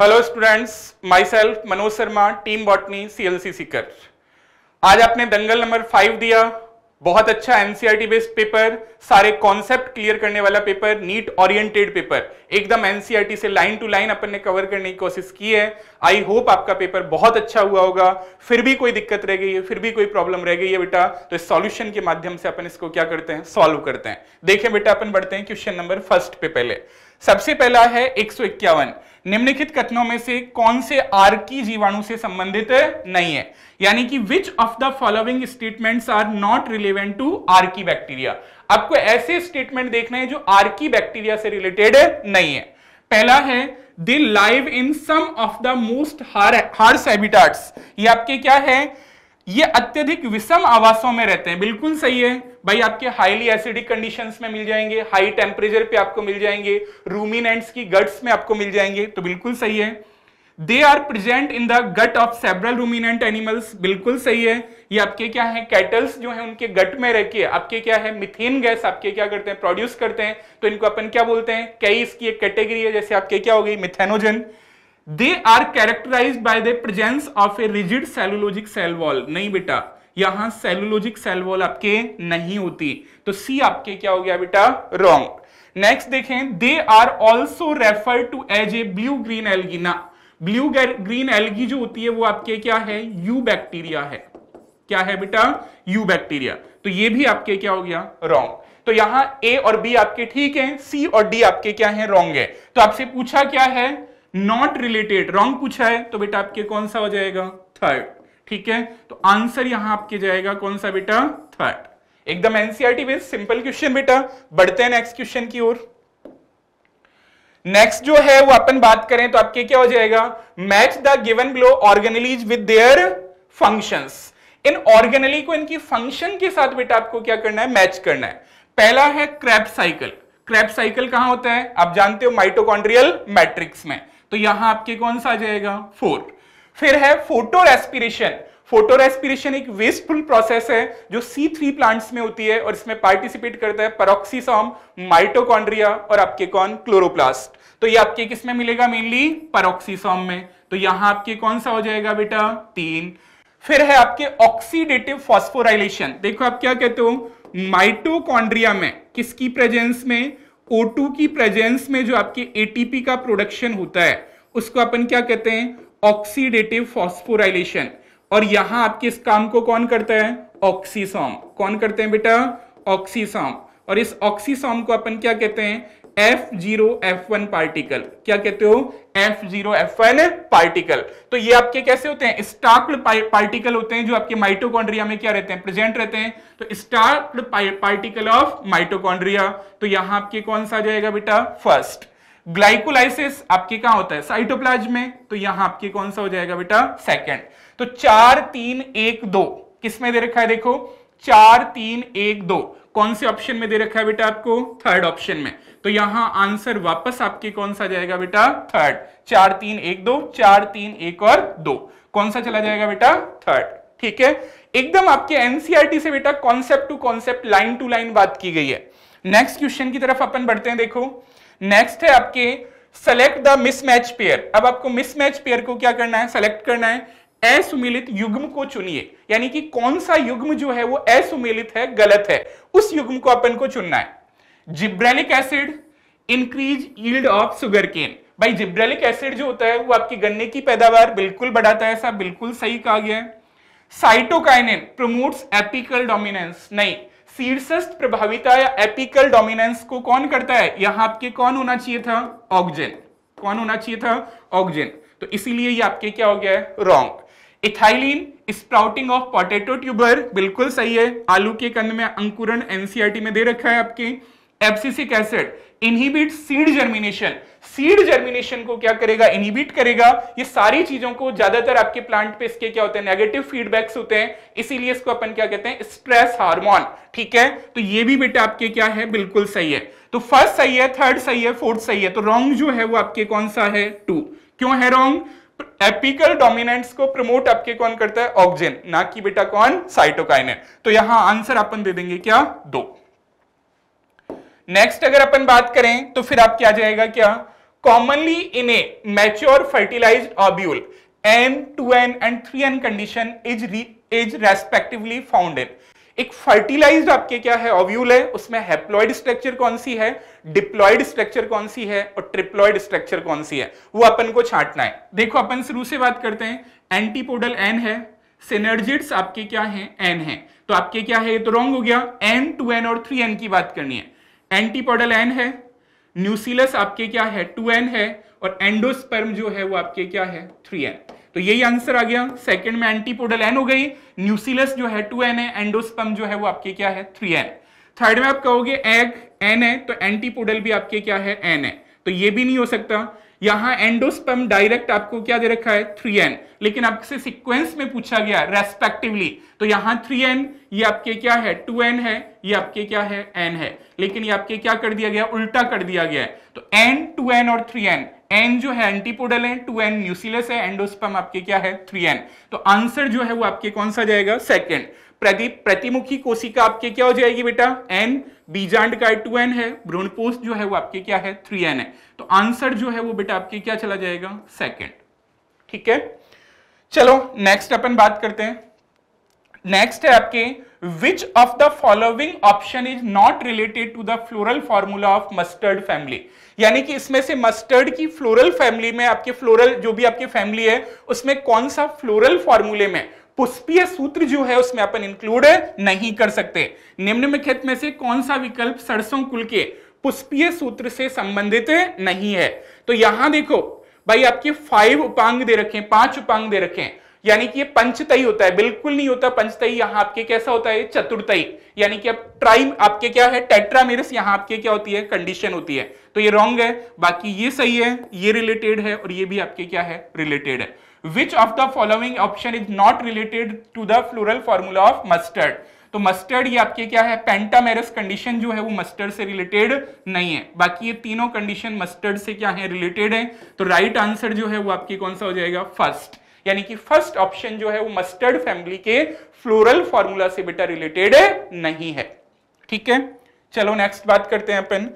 Hello students myself Manoj Sharma team botany CLC Sikar आज आपने Dangal number five दिया बहुत अच्छा एनसीईआरटी बेस्ड पेपर सारे कॉन्सेप्ट क्लियर करने वाला पेपर नीट ओरिएंटेड पेपर एकदम एनसीईआरटी e से लाइन टू लाइन अपन ने कवर करने की कोशिश की है आई होप आपका पेपर बहुत अच्छा हुआ होगा फिर भी कोई दिक्कत रह गई है फिर भी कोई प्रॉब्लम रह गई है बेटा तो इस सॉल्यूशन के माध्यम से अपन इसको क्या करते हैं सॉल्व करते हैं देखें बेटा अपन बढ़ते हैं क्वेश्चन नंबर फर्स्ट पे पहले सबसे पहला है एक सौ निम्नलिखित कथनों में से कौन से की जीवाणु से संबंधित नहीं है यानी कि which of the following statements are not relevant to की बैक्टीरिया आपको ऐसे स्टेटमेंट देखना है जो आर्की बैक्टीरिया से रिलेटेड नहीं है पहला है they live in some of the most harsh habitats ये आपके क्या है ये अत्यधिक विषम आवासों में रहते हैं बिल्कुल सही है भाई आपके हाईली एसिडिक कंडीशंस में मिल जाएंगे हाई टेम्परेचर पे आपको मिल जाएंगे रूमिनेंट्स की गट्स में आपको मिल जाएंगे तो बिल्कुल सही है they are present in the gut of several ruminant animals बिल्कुल सही है ये आपके क्या है कैटल्स जो है उनके गट में रह के आपके क्या है मिथेन गैस आपके क्या करते हैं प्रोड्यूस करते हैं तो इनको अपन क्या बोलते हैं कई इसकी एक कैटेगरी है जैसे आपके क्या हो गई methanogen they are characterize by the presence of a rigid cellulosic cell wall नहीं बेटा यहां सेलुलोजिक सेल वॉल आपके नहीं होती तो सी आपके क्या हो गया बेटा रॉन्ग नेक्स्ट देखें they are also refer to as a blue green algae ना ब्लू ग्रीन एलगी जो होती है वो आपके क्या है यू बैक्टीरिया है क्या है बेटा यू बैक्टीरिया तो ये भी आपके क्या हो गया रॉन्ग तो यहां ए और बी आपके ठीक है सी और डी आपके क्या है रॉन्ग है तो आपसे पूछा क्या है नॉट रिलेटेड रॉन्ग पूछा है तो बेटा आपके कौन सा हो जाएगा थर्ड ठीक है तो आंसर यहां आपके जाएगा कौन सा बेटा थर्ड एकदम एनसीआरटी बेस्ड सिंपल क्वेश्चन बेटा बढ़ते हैं नेक्स्ट क्वेश्चन की ओर नेक्स्ट जो है वो अपन बात करें तो आपके क्या हो जाएगा match the given below organelles with their functions इन ऑर्गेनली को इनकी फंक्शन के साथ बेटा आपको क्या करना है मैच करना है पहला है क्रैप साइकिल क्रैप साइकिल कहां होता है आप जानते हो माइटोकॉन्ड्रियल मैट्रिक्स में तो यहां आपके कौन सा आ जाएगा फोर फिर है फोटो रेस्पिरेशन फोटो रेस्पिरेशन एक वेस्टफुल प्रोसेस है जो सी थ्री प्लांट्स में होती है और इसमें पार्टिसिपेट करता है परोक्सीसॉम माइटोकॉन्ड्रिया और आपके कौन क्लोरोप्लास्ट तो ये आपके किस में मिलेगा मेनली परोक्सीसॉम में तो यहां आपके कौन सा हो जाएगा बेटा तीन फिर है आपके ऑक्सीडेटिव फॉस्फोराइलेशन देखो आप क्या कहते हो माइटोकॉन्ड्रिया में किसकी प्रेजेंस में O2 की प्रेजेंस में जो आपके एटीपी का प्रोडक्शन होता है उसको अपन क्या कहते हैं ऑक्सीडेटिव फॉस्फोराइलेशन और यहां आपके इस काम को कौन करता है ऑक्सीसॉम कौन करते हैं बेटा ऑक्सीसॉम और इस ऑक्सीसॉम को अपन क्या कहते हैं F zero F one particle क्या कहते हो F zero F one particle तो ये आपके कैसे होते हैं स्टार्ड पार्टिकल होते हैं जो आपके माइटोकॉन्ड्रिया में क्या रहते हैं प्रेजेंट रहते हैं तो स्टार्ड पार्टिकल ऑफ माइटोकॉन्ड्रिया तो यहां आपके कौन सा आ जाएगा बेटा फर्स्ट ग्लाइकोलाइसिस आपके कहा होता है साइटोप्लाज्म में तो यहां आपके कौन सा हो जाएगा बेटा सेकेंड तो चार तीन एक दो किसमें दे रखा है देखो चार तीन एक दो कौन से ऑप्शन में दे रखा है बेटा आपको थर्ड ऑप्शन में तो यहां आंसर वापस आपके कौन सा जाएगा बेटा थर्ड चार तीन एक दो चार तीन एक और दो कौन सा चला जाएगा बेटा थर्ड ठीक है एकदम आपके एनसीआरटी e से बेटा concept to concept line to line बात की गई है नेक्स्ट क्वेश्चन की तरफ अपन बढ़ते हैं देखो नेक्स्ट है आपके सेलेक्ट द मिसमैच पेयर अब आपको मिसमैच पेयर को क्या करना है सेलेक्ट करना है असुमिलित युग्म को चुनिए यानी कि कौन सा युग्म जो है वो असुमिलित है गलत है उस युग्म को अपन को चुनना है gibberellic acid increase yield of sugarcane भाई जिब्रेलिक एसिड जो होता है वो आपकी गन्ने की पैदावार बिल्कुल बढ़ाता है ऐसा बिल्कुल सही कहा गया है साइटोकाइनिन प्रमोट्स एपिकल डोमिनेंस नहीं शीर्षस्थ प्रभाविता या एपिकल डोमिनेंस को कौन करता है यहां आपके कौन होना चाहिए था ऑक्जेन कौन होना चाहिए था ऑक्जेन तो इसीलिए ये आपके क्या हो गया है wrong ethylene sprouting of potato tuber बिल्कुल सही है आलू के कंद में अंकुरण एनसीआरटी e में दे रखा है आपके abscisic acid inhibit seed germination seed germination को क्या करेगा इनहिबिट करेगा ये सारी चीजों को ज्यादातर आपके प्लांट पे इसके क्या होते हैं नेगेटिव फीडबैक्स होते हैं इसीलिए इसको अपन क्या कहते हैं स्ट्रेस हार्मोन ठीक है तो ये भी बेटा आपके क्या है बिल्कुल सही है तो फर्स्ट सही है थर्ड सही है फोर्थ सही है तो रॉन्ग जो है वो आपके कौन सा है टू क्यों है रॉन्ग एपिकल डोमिनेंस को प्रमोट आपके कौन करता है ऑक्सीजन ना कि बेटा कौन साइटोकाइन है तो यहां आंसर अपन दे देंगे क्या दो नेक्स्ट अगर अपन बात करें तो फिर आप क्या जाएगा क्या commonly in a mature fertilize ovule N two N and three N condition is is respectively founded एक फर्टिलाइज्ड आपके क्या है ओव्यूल है उसमें हेप्लॉइड स्ट्रक्चर कौन सी है डिप्लॉइड स्ट्रक्चर कौन सी है और ट्रिप्लॉइड स्ट्रक्चर कौन सी है वो अपन को छांटना है देखो अपन शुरू से बात करते हैं एंटीपोडल एन है सिनर्जिट्स आपके क्या है एन है तो आपके क्या है ये तो रॉन्ग हो गया एन टू एन और थ्री एन की बात करनी है एंटीपोडल एन है न्यूसिलस आपके क्या है टू एन है और एंडोस्पर्म जो है वो आपके क्या है थ्री एन तो यही आंसर आ गया सेकंड में एंटीपोडल एन हो गई न्यूसिलस जो है टू एन है एंडोस्पम जो है वो आपके क्या है थ्री एन थर्ड में आप कहोगे एग एन है तो एंटीपोडल भी आपके क्या है एन है तो ये भी नहीं हो सकता यहां एंडोस्पम डायरेक्ट आपको क्या दे रखा है थ्री एन लेकिन आपसे सिक्वेंस में पूछा गया रेस्पेक्टिवली तो यहां थ्री एन ये आपके क्या है टू एन है ये आपके क्या है एन है लेकिन ये आपके क्या कर दिया गया उल्टा कर दिया गया है तो एन टू एन और थ्री एन एन जो है एंटीपोडल है टू एन न्यूसिलस है एंडोस्पम आपके क्या है थ्री एन तो आंसर जो है वो आपके कौन सा जाएगा सेकेंड प्रदीप प्रतिमुखी कोशिका आपके क्या हो जाएगी बेटा एन बीजांड का टू एन है भ्रूणपोष जो है वो आपके क्या है थ्री एन है तो आंसर जो है वो बेटा आपके क्या चला जाएगा सेकेंड ठीक है चलो नेक्स्ट अपन बात करते हैं नेक्स्ट है आपके which of the following option is not related to the floral formula of mustard family यानी कि इसमें से मस्टर्ड की फ्लोरल फैमिली में आपके फ्लोरल जो भी आपकी फैमिली है उसमें कौन सा फ्लोरल फॉर्मूले में पुष्पीय सूत्र जो है उसमें अपन इंक्लूड नहीं कर सकते निम्नलिखित में से कौन सा विकल्प सरसों कुल के पुष्पीय सूत्र से संबंधित नहीं है तो यहां देखो भाई आपके फाइव उपांग दे रखे पांच उपांग दे रखे हैं यानी कि ये पंचतई होता है बिल्कुल नहीं होता पंचतई यहां आपके कैसा होता है चतुर्तई यानी कि अब ट्राइम आपके क्या है टेट्रामेरस यहां आपके क्या होती है कंडीशन होती है तो ये रॉन्ग है बाकी ये सही है ये रिलेटेड है और ये भी आपके क्या है रिलेटेड है which of the following option is not related to the floral formula of mustard तो मस्टर्ड ये आपके क्या है पेंटामेरस कंडीशन जो है वो मस्टर्ड से रिलेटेड नहीं है बाकी ये तीनों कंडीशन मस्टर्ड से क्या है रिलेटेड है तो राइट right आंसर जो है वो आपके कौन सा हो जाएगा फर्स्ट यानी कि फर्स्ट ऑप्शन जो है वो मस्टर्ड फैमिली के फ्लोरल फॉर्मूला से बेटा रिलेटेड नहीं है ठीक है चलो नेक्स्ट बात करते हैं अपन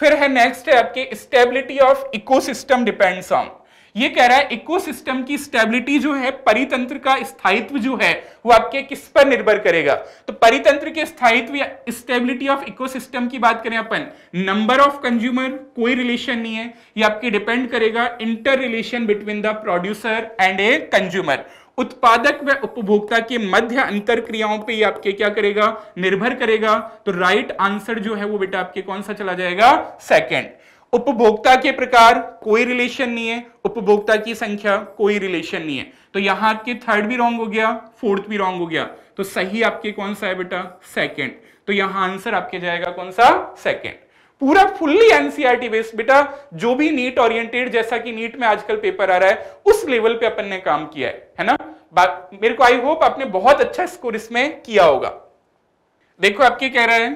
फिर है नेक्स्ट है आपके stability of ecosystem depends on ये कह रहा है इकोसिस्टम की स्टेबिलिटी जो है परितंत्र का स्थायित्व जो है वो आपके किस पर निर्भर करेगा तो परितंत्र के स्थायित्व या स्टेबिलिटी ऑफ इकोसिस्टम की बात करें अपन नंबर ऑफ कंज्यूमर कोई रिलेशन नहीं है ये आपके डिपेंड करेगा inter relation between the producer and a consumer उत्पादक व उपभोक्ता के मध्य अंतर क्रियाओं पे ये आपके क्या करेगा निर्भर करेगा तो राइट आंसर जो है वो बेटा आपके कौन सा चला जाएगा सेकंड उपभोक्ता के प्रकार कोई रिलेशन नहीं है उपभोक्ता की संख्या कोई रिलेशन नहीं है तो यहां आपके थर्ड भी रॉन्ग हो गया फोर्थ भी रॉन्ग हो गया तो सही आपके कौन सा है बेटा सेकंड तो यहां आंसर आपके जाएगा कौन सा सेकंड पूरा फुल्ली एनसीआरटी बेस्ड बेटा जो भी नीट ओरिएंटेड जैसा कि नीट में आजकल पेपर आ रहा है उस लेवल पे अपन ने काम किया है है ना मेरे को आई होप आपने बहुत अच्छा स्कोर इसमें किया होगा देखो आपके कह रहा है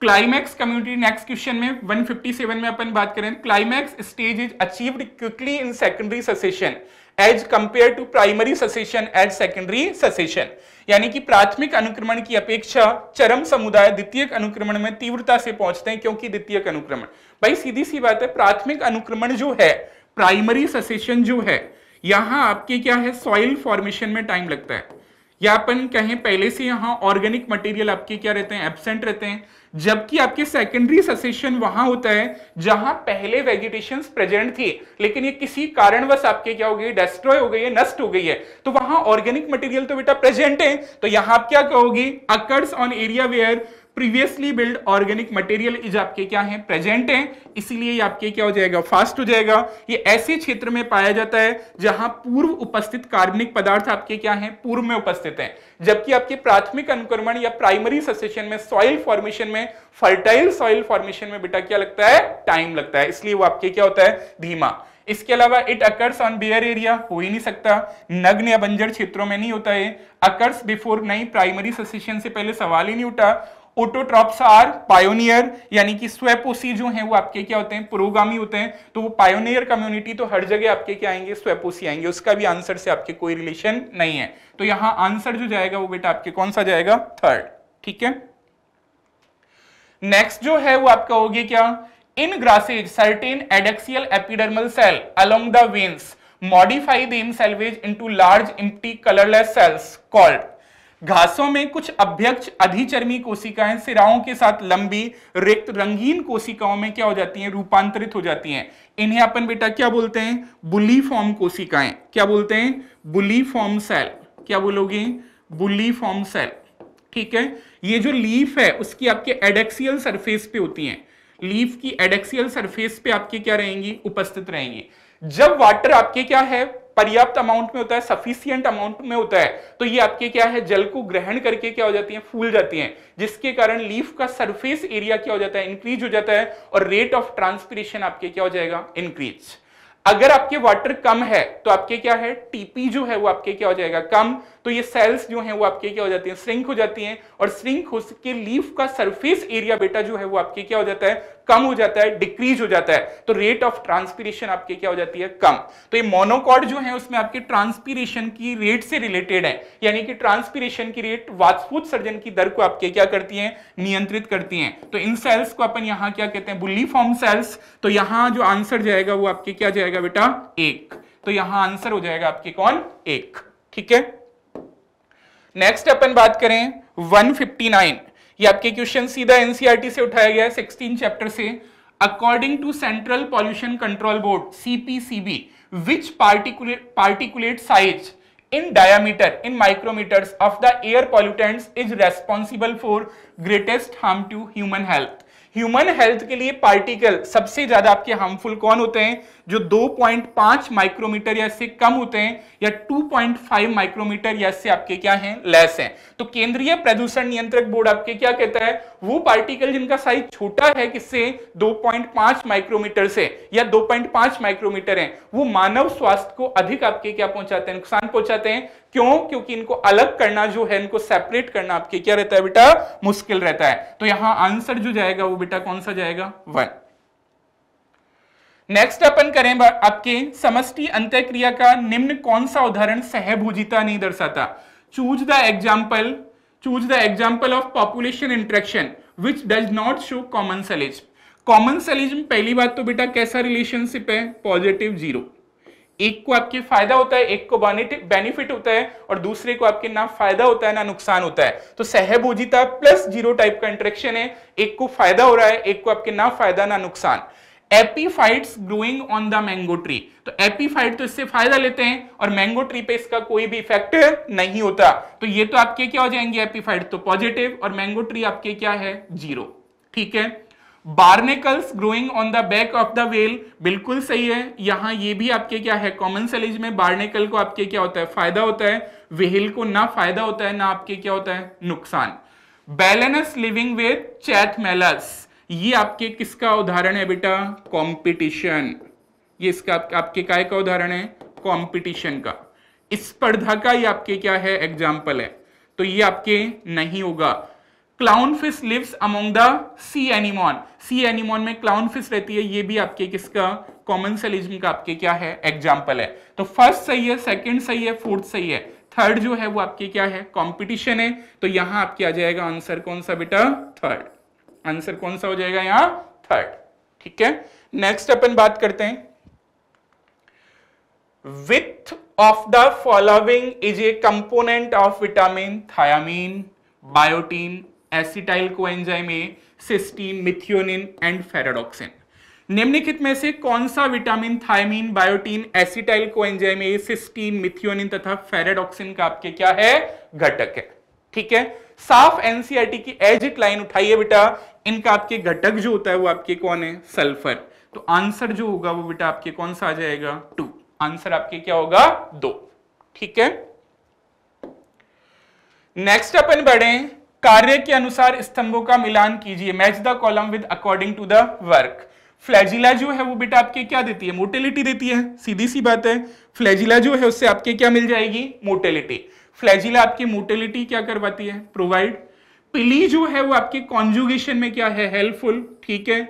क्लाइमैक्स कम्युनिटी नेक्स्ट क्वेश्चन में 157 में अपन बात करें climax stage is achieved quickly in secondary succession as compare to primary succession as secondary succession यानी कि प्राथमिक अनुक्रमण की अपेक्षा चरम समुदाय द्वितीय अनुक्रमण में तीव्रता से पहुंचते हैं क्योंकि द्वितीय अनुक्रमण भाई सीधी सी बात है प्राथमिक अनुक्रमण जो है प्राइमरी ससेशन जो है यहां आपके क्या है सॉइल फॉर्मेशन में टाइम लगता है या अपन कहें पहले से यहाँ ऑर्गेनिक मटेरियल आपके क्या रहते हैं एबसेंट रहते हैं जबकि आपके सेकेंडरी ससेशन वहां होता है जहां पहले वेजिटेशन प्रेजेंट थी लेकिन ये किसी कारणवश आपके क्या हो गई डेस्ट्रॉय हो गई है नष्ट हो गई है तो वहां ऑर्गेनिक मटेरियल तो बेटा प्रेजेंट है तो यहां आप क्या कहोगे occurs on area where previously build organic material is आपके क्या है प्रेजेंट है इसीलिए ये आपके क्या हो जाएगा फास्ट हो जाएगा ये ऐसे क्षेत्र में पाया जाता है जहां पूर्व उपस्थित कार्बनिक पदार्थ आपके क्या है पूर्व में उपस्थित है जबकि आपके प्राथमिक अनुक्रमण या प्राइमरी सेशन में सॉइल फॉर्मेशन में फर्टाइल सॉइल फॉर्मेशन में बेटा क्या लगता है टाइम लगता है इसलिए वो आपके क्या होता है धीमा इसके अलावा it occurs on bare area हो ही नहीं सकता नग्न या बंजर क्षेत्रों में नहीं होता है अकर्स बिफोर नई प्राइमरी सेशन से पहले सवाल ही नहीं उठा ओटोट्रॉप्स आर पायोनियर यानी कि स्वेपोसी जो हैं वो आपके क्या होते हैं पुरोगामी होते हैं तो वो पायोनियर कम्युनिटी तो हर जगह आपके क्या आएंगे स्वेपोसी आएंगे उसका भी आंसर से आपके कोई रिलेशन नहीं है तो यहां आंसर जो जाएगा वो बेटा आपके कौन सा जाएगा थर्ड ठीक है नेक्स्ट जो है वो आपका होगी क्या in grasses certain adaxial epidermal cell along the veins modify themselves into large empty colourless cells called घासों में कुछ अभ्यक्ष अधिचर्मी कोशिकाएं सिराओं के साथ लंबी रिक्त रंगीन कोशिकाओं में क्या हो जाती हैं रूपांतरित हो जाती हैं इन्हें अपन बेटा क्या बोलते हैं बुली फॉर्म कोशिकाएं क्या बोलते हैं बुली फॉर्म सेल क्या बोलोगे बुली फॉर्म सेल ठीक है ये जो लीफ है उसकी आपके एडेक्सियल सरफेस पे होती है लीफ की एडेक्सियल सरफेस पे आपके क्या रहेंगी उपस्थित रहेंगी जब वाटर आपके क्या है पर्याप्त अमाउंट में होता है सफिशियंट अमाउंट में होता है तो ये आपके क्या है जल को ग्रहण करके क्या हो जाती है फूल जाती है जिसके कारण लीफ का सरफेस एरिया क्या हो जाता है इंक्रीज हो जाता है और रेट ऑफ ट्रांसपीरेशन आपके क्या हो जाएगा इंक्रीज अगर आपके वाटर कम है तो आपके क्या है टीपी जो है वो आपके क्या हो जाएगा कम तो ये सेल्स जो हैं वो आपके क्या हो जाती हैं श्रिंक हो जाती हैं और श्रिंक उसके लीफ का सरफेस एरिया बेटा जो है वो आपके क्या हो जाता है कम हो जाता है डिक्रीज हो जाता है तो रेट ऑफ ट्रांसपीरेशन आपके क्या हो जाती है कम तो ये मोनोकॉड जो है उसमें आपके ट्रांसपीरेशन की रेट से रिलेटेड है यानी कि ट्रांसपीरेशन की रेट वास्फूत सर्जन की दर को आपके क्या करती है नियंत्रित करती है तो इन सेल्स को अपन यहाँ क्या कहते हैं बुल्ली फॉर्म सेल्स तो यहाँ जो आंसर जाएगा वो आपके क्या जाएगा बेटा एक तो यहां आंसर हो जाएगा आपके कौन एक ठीक है नेक्स्ट अपन बात करें 159 ये आपके क्वेश्चन सीधा एनसीईआरटी e से उठाया गया है 16 चैप्टर से according to Central Pollution Control Board CPCB which particulate particulate size in diameter in micrometers of the air pollutants is responsible for greatest harm to human health human health के लिए particle सबसे ज्यादा आपके harmful कौन होते हैं जो 2.5 micrometer या इससे कम होते हैं या 2.5 माइक्रोमीटर या इससे आपके क्या हैं लेस हैं तो केंद्रीय प्रदूषण नियंत्रक बोर्ड आपके क्या कहता है वो पार्टिकल जिनका साइज छोटा है किससे 2.5 माइक्रोमीटर से या 2.5 माइक्रोमीटर है वो मानव स्वास्थ्य को अधिक आपके क्या पहुंचाते हैं नुकसान पहुंचाते हैं क्यों क्योंकि इनको अलग करना जो है इनको सेपरेट करना आपके क्या रहता है बेटा मुश्किल रहता है तो यहां आंसर जो जाएगा वो बेटा कौन सा जाएगा वन नेक्स्ट अपन करें आपके समष्टि अंत्यक्रिया का निम्न कौन सा उदाहरण सहभुजिता नहीं दर्शाता choose the example choose the example of population interaction which does not show commensalism commensalism पहली बात तो बेटा कैसा रिलेशनशिप है पॉजिटिव जीरो एक को आपके फायदा होता है एक को बेनिफिट होता है और दूसरे को आपके ना फायदा होता है ना नुकसान होता है तो सहभोजिता प्लस जीरो टाइप का इंट्रेक्शन है एक को फायदा हो रहा है एक को आपके ना फायदा ना नुकसान epiphytes growing on the mango tree तो एपीफाइट तो इससे फायदा लेते हैं और मैंगो ट्री पे इसका कोई भी इफेक्ट नहीं होता तो ये तो आपके क्या हो जाएंगे एपीफाइट तो पॉजिटिव और मैंगो ट्री आपके क्या है जीरो ठीक है barnacles growing on the back of the whale बिल्कुल सही है यहां ये भी आपके क्या है कॉमन सेलेज में बार्नेकल को आपके क्या होता है फायदा होता है वेहल को ना फायदा होता है ना आपके क्या होता है नुकसान बैलेनस लिविंग विथ चैथमेलस ये आपके किसका उदाहरण है बेटा कंपटीशन ये इसका आप, आपके काय का उदाहरण है कंपटीशन का स्पर्धा का ये आपके क्या है एग्जाम्पल है तो ये आपके नहीं होगा clown fish lives among the sea anemone sea anemone में क्लाउन फिश रहती है ये भी आपके किसका कॉमन सेलिज्म का आपके क्या है एग्जाम्पल है तो फर्स्ट सही है सेकेंड सही है फोर्थ सही है थर्ड जो है वो आपके क्या है कंपटीशन है तो यहां आपके आ जाएगा आंसर कौन सा बेटा थर्ड आंसर कौन सा हो जाएगा यहां थर्ड ठीक है नेक्स्ट अपन बात करते हैं which of the following is a component of vitamin thiamine biotin acetyl co A cysteine methionine and ferredoxin निम्नलिखित में से कौन सा vitamin thiamine biotin acetyl co A cysteine methionine तथा फेराडोक्सिन का आपके क्या है घटक है ठीक है साफ एनसीआरटी e की एजिट लाइन उठाइए बेटा इनका आपके घटक जो होता है वो आपके कौन है सल्फर तो आंसर जो होगा वो बेटा आपके कौन सा आ जाएगा टू आंसर आपके क्या होगा दो ठीक है नेक्स्ट अपन बढ़े कार्य के अनुसार स्तंभों का मिलान कीजिए match the column with according to the work flagella जो है वो बेटा आपके क्या देती है मोटेलिटी देती है सीधी सी बात है फ्लैजिला जो है उससे आपके क्या मिल जाएगी मोटेलिटी फ्लैजिला आपकी मोटिलिटी क्या करवाती है प्रोवाइड पिली जो है वो आपके कॉन्जुगेशन में क्या है हेल्पफुल ठीक है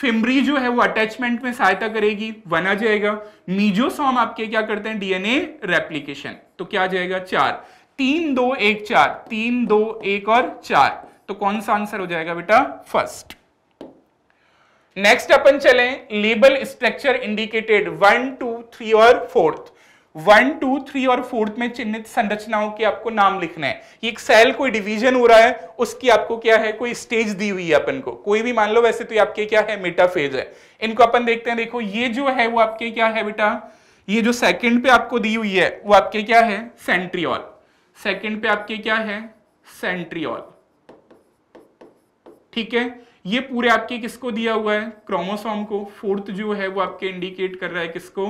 फिमरी जो है वो अटैचमेंट में सहायता करेगी वन आ जाएगा मीजोसॉम आपके क्या करते हैं डीएनए रेप्लीकेशन तो क्या आ जाएगा चार तीन दो एक चार तीन दो एक और चार तो कौन सा आंसर हो जाएगा बेटा फर्स्ट नेक्स्ट अपन चले label structure indicated one two three और फोर्थ वन टू थ्री और फोर्थ में चिन्हित संरचनाओं के आपको नाम लिखना है ये एक सेल कोई डिवीजन हो रहा है उसकी आपको क्या है कोई स्टेज दी हुई है अपन को कोई भी मान लो वैसे तो ये आपके क्या है मेटाफेज है इनको अपन देखते हैं देखो ये जो है वो आपके क्या है बेटा ये जो सेकंड पे आपको दी हुई है वो आपके क्या है सेंट्रियॉल सेकंड पे आपके क्या है सेंट्रियॉल ठीक है ये पूरे आपके किसको दिया हुआ है क्रोमोसोम को फोर्थ जो है वो आपके इंडिकेट कर रहा है किसको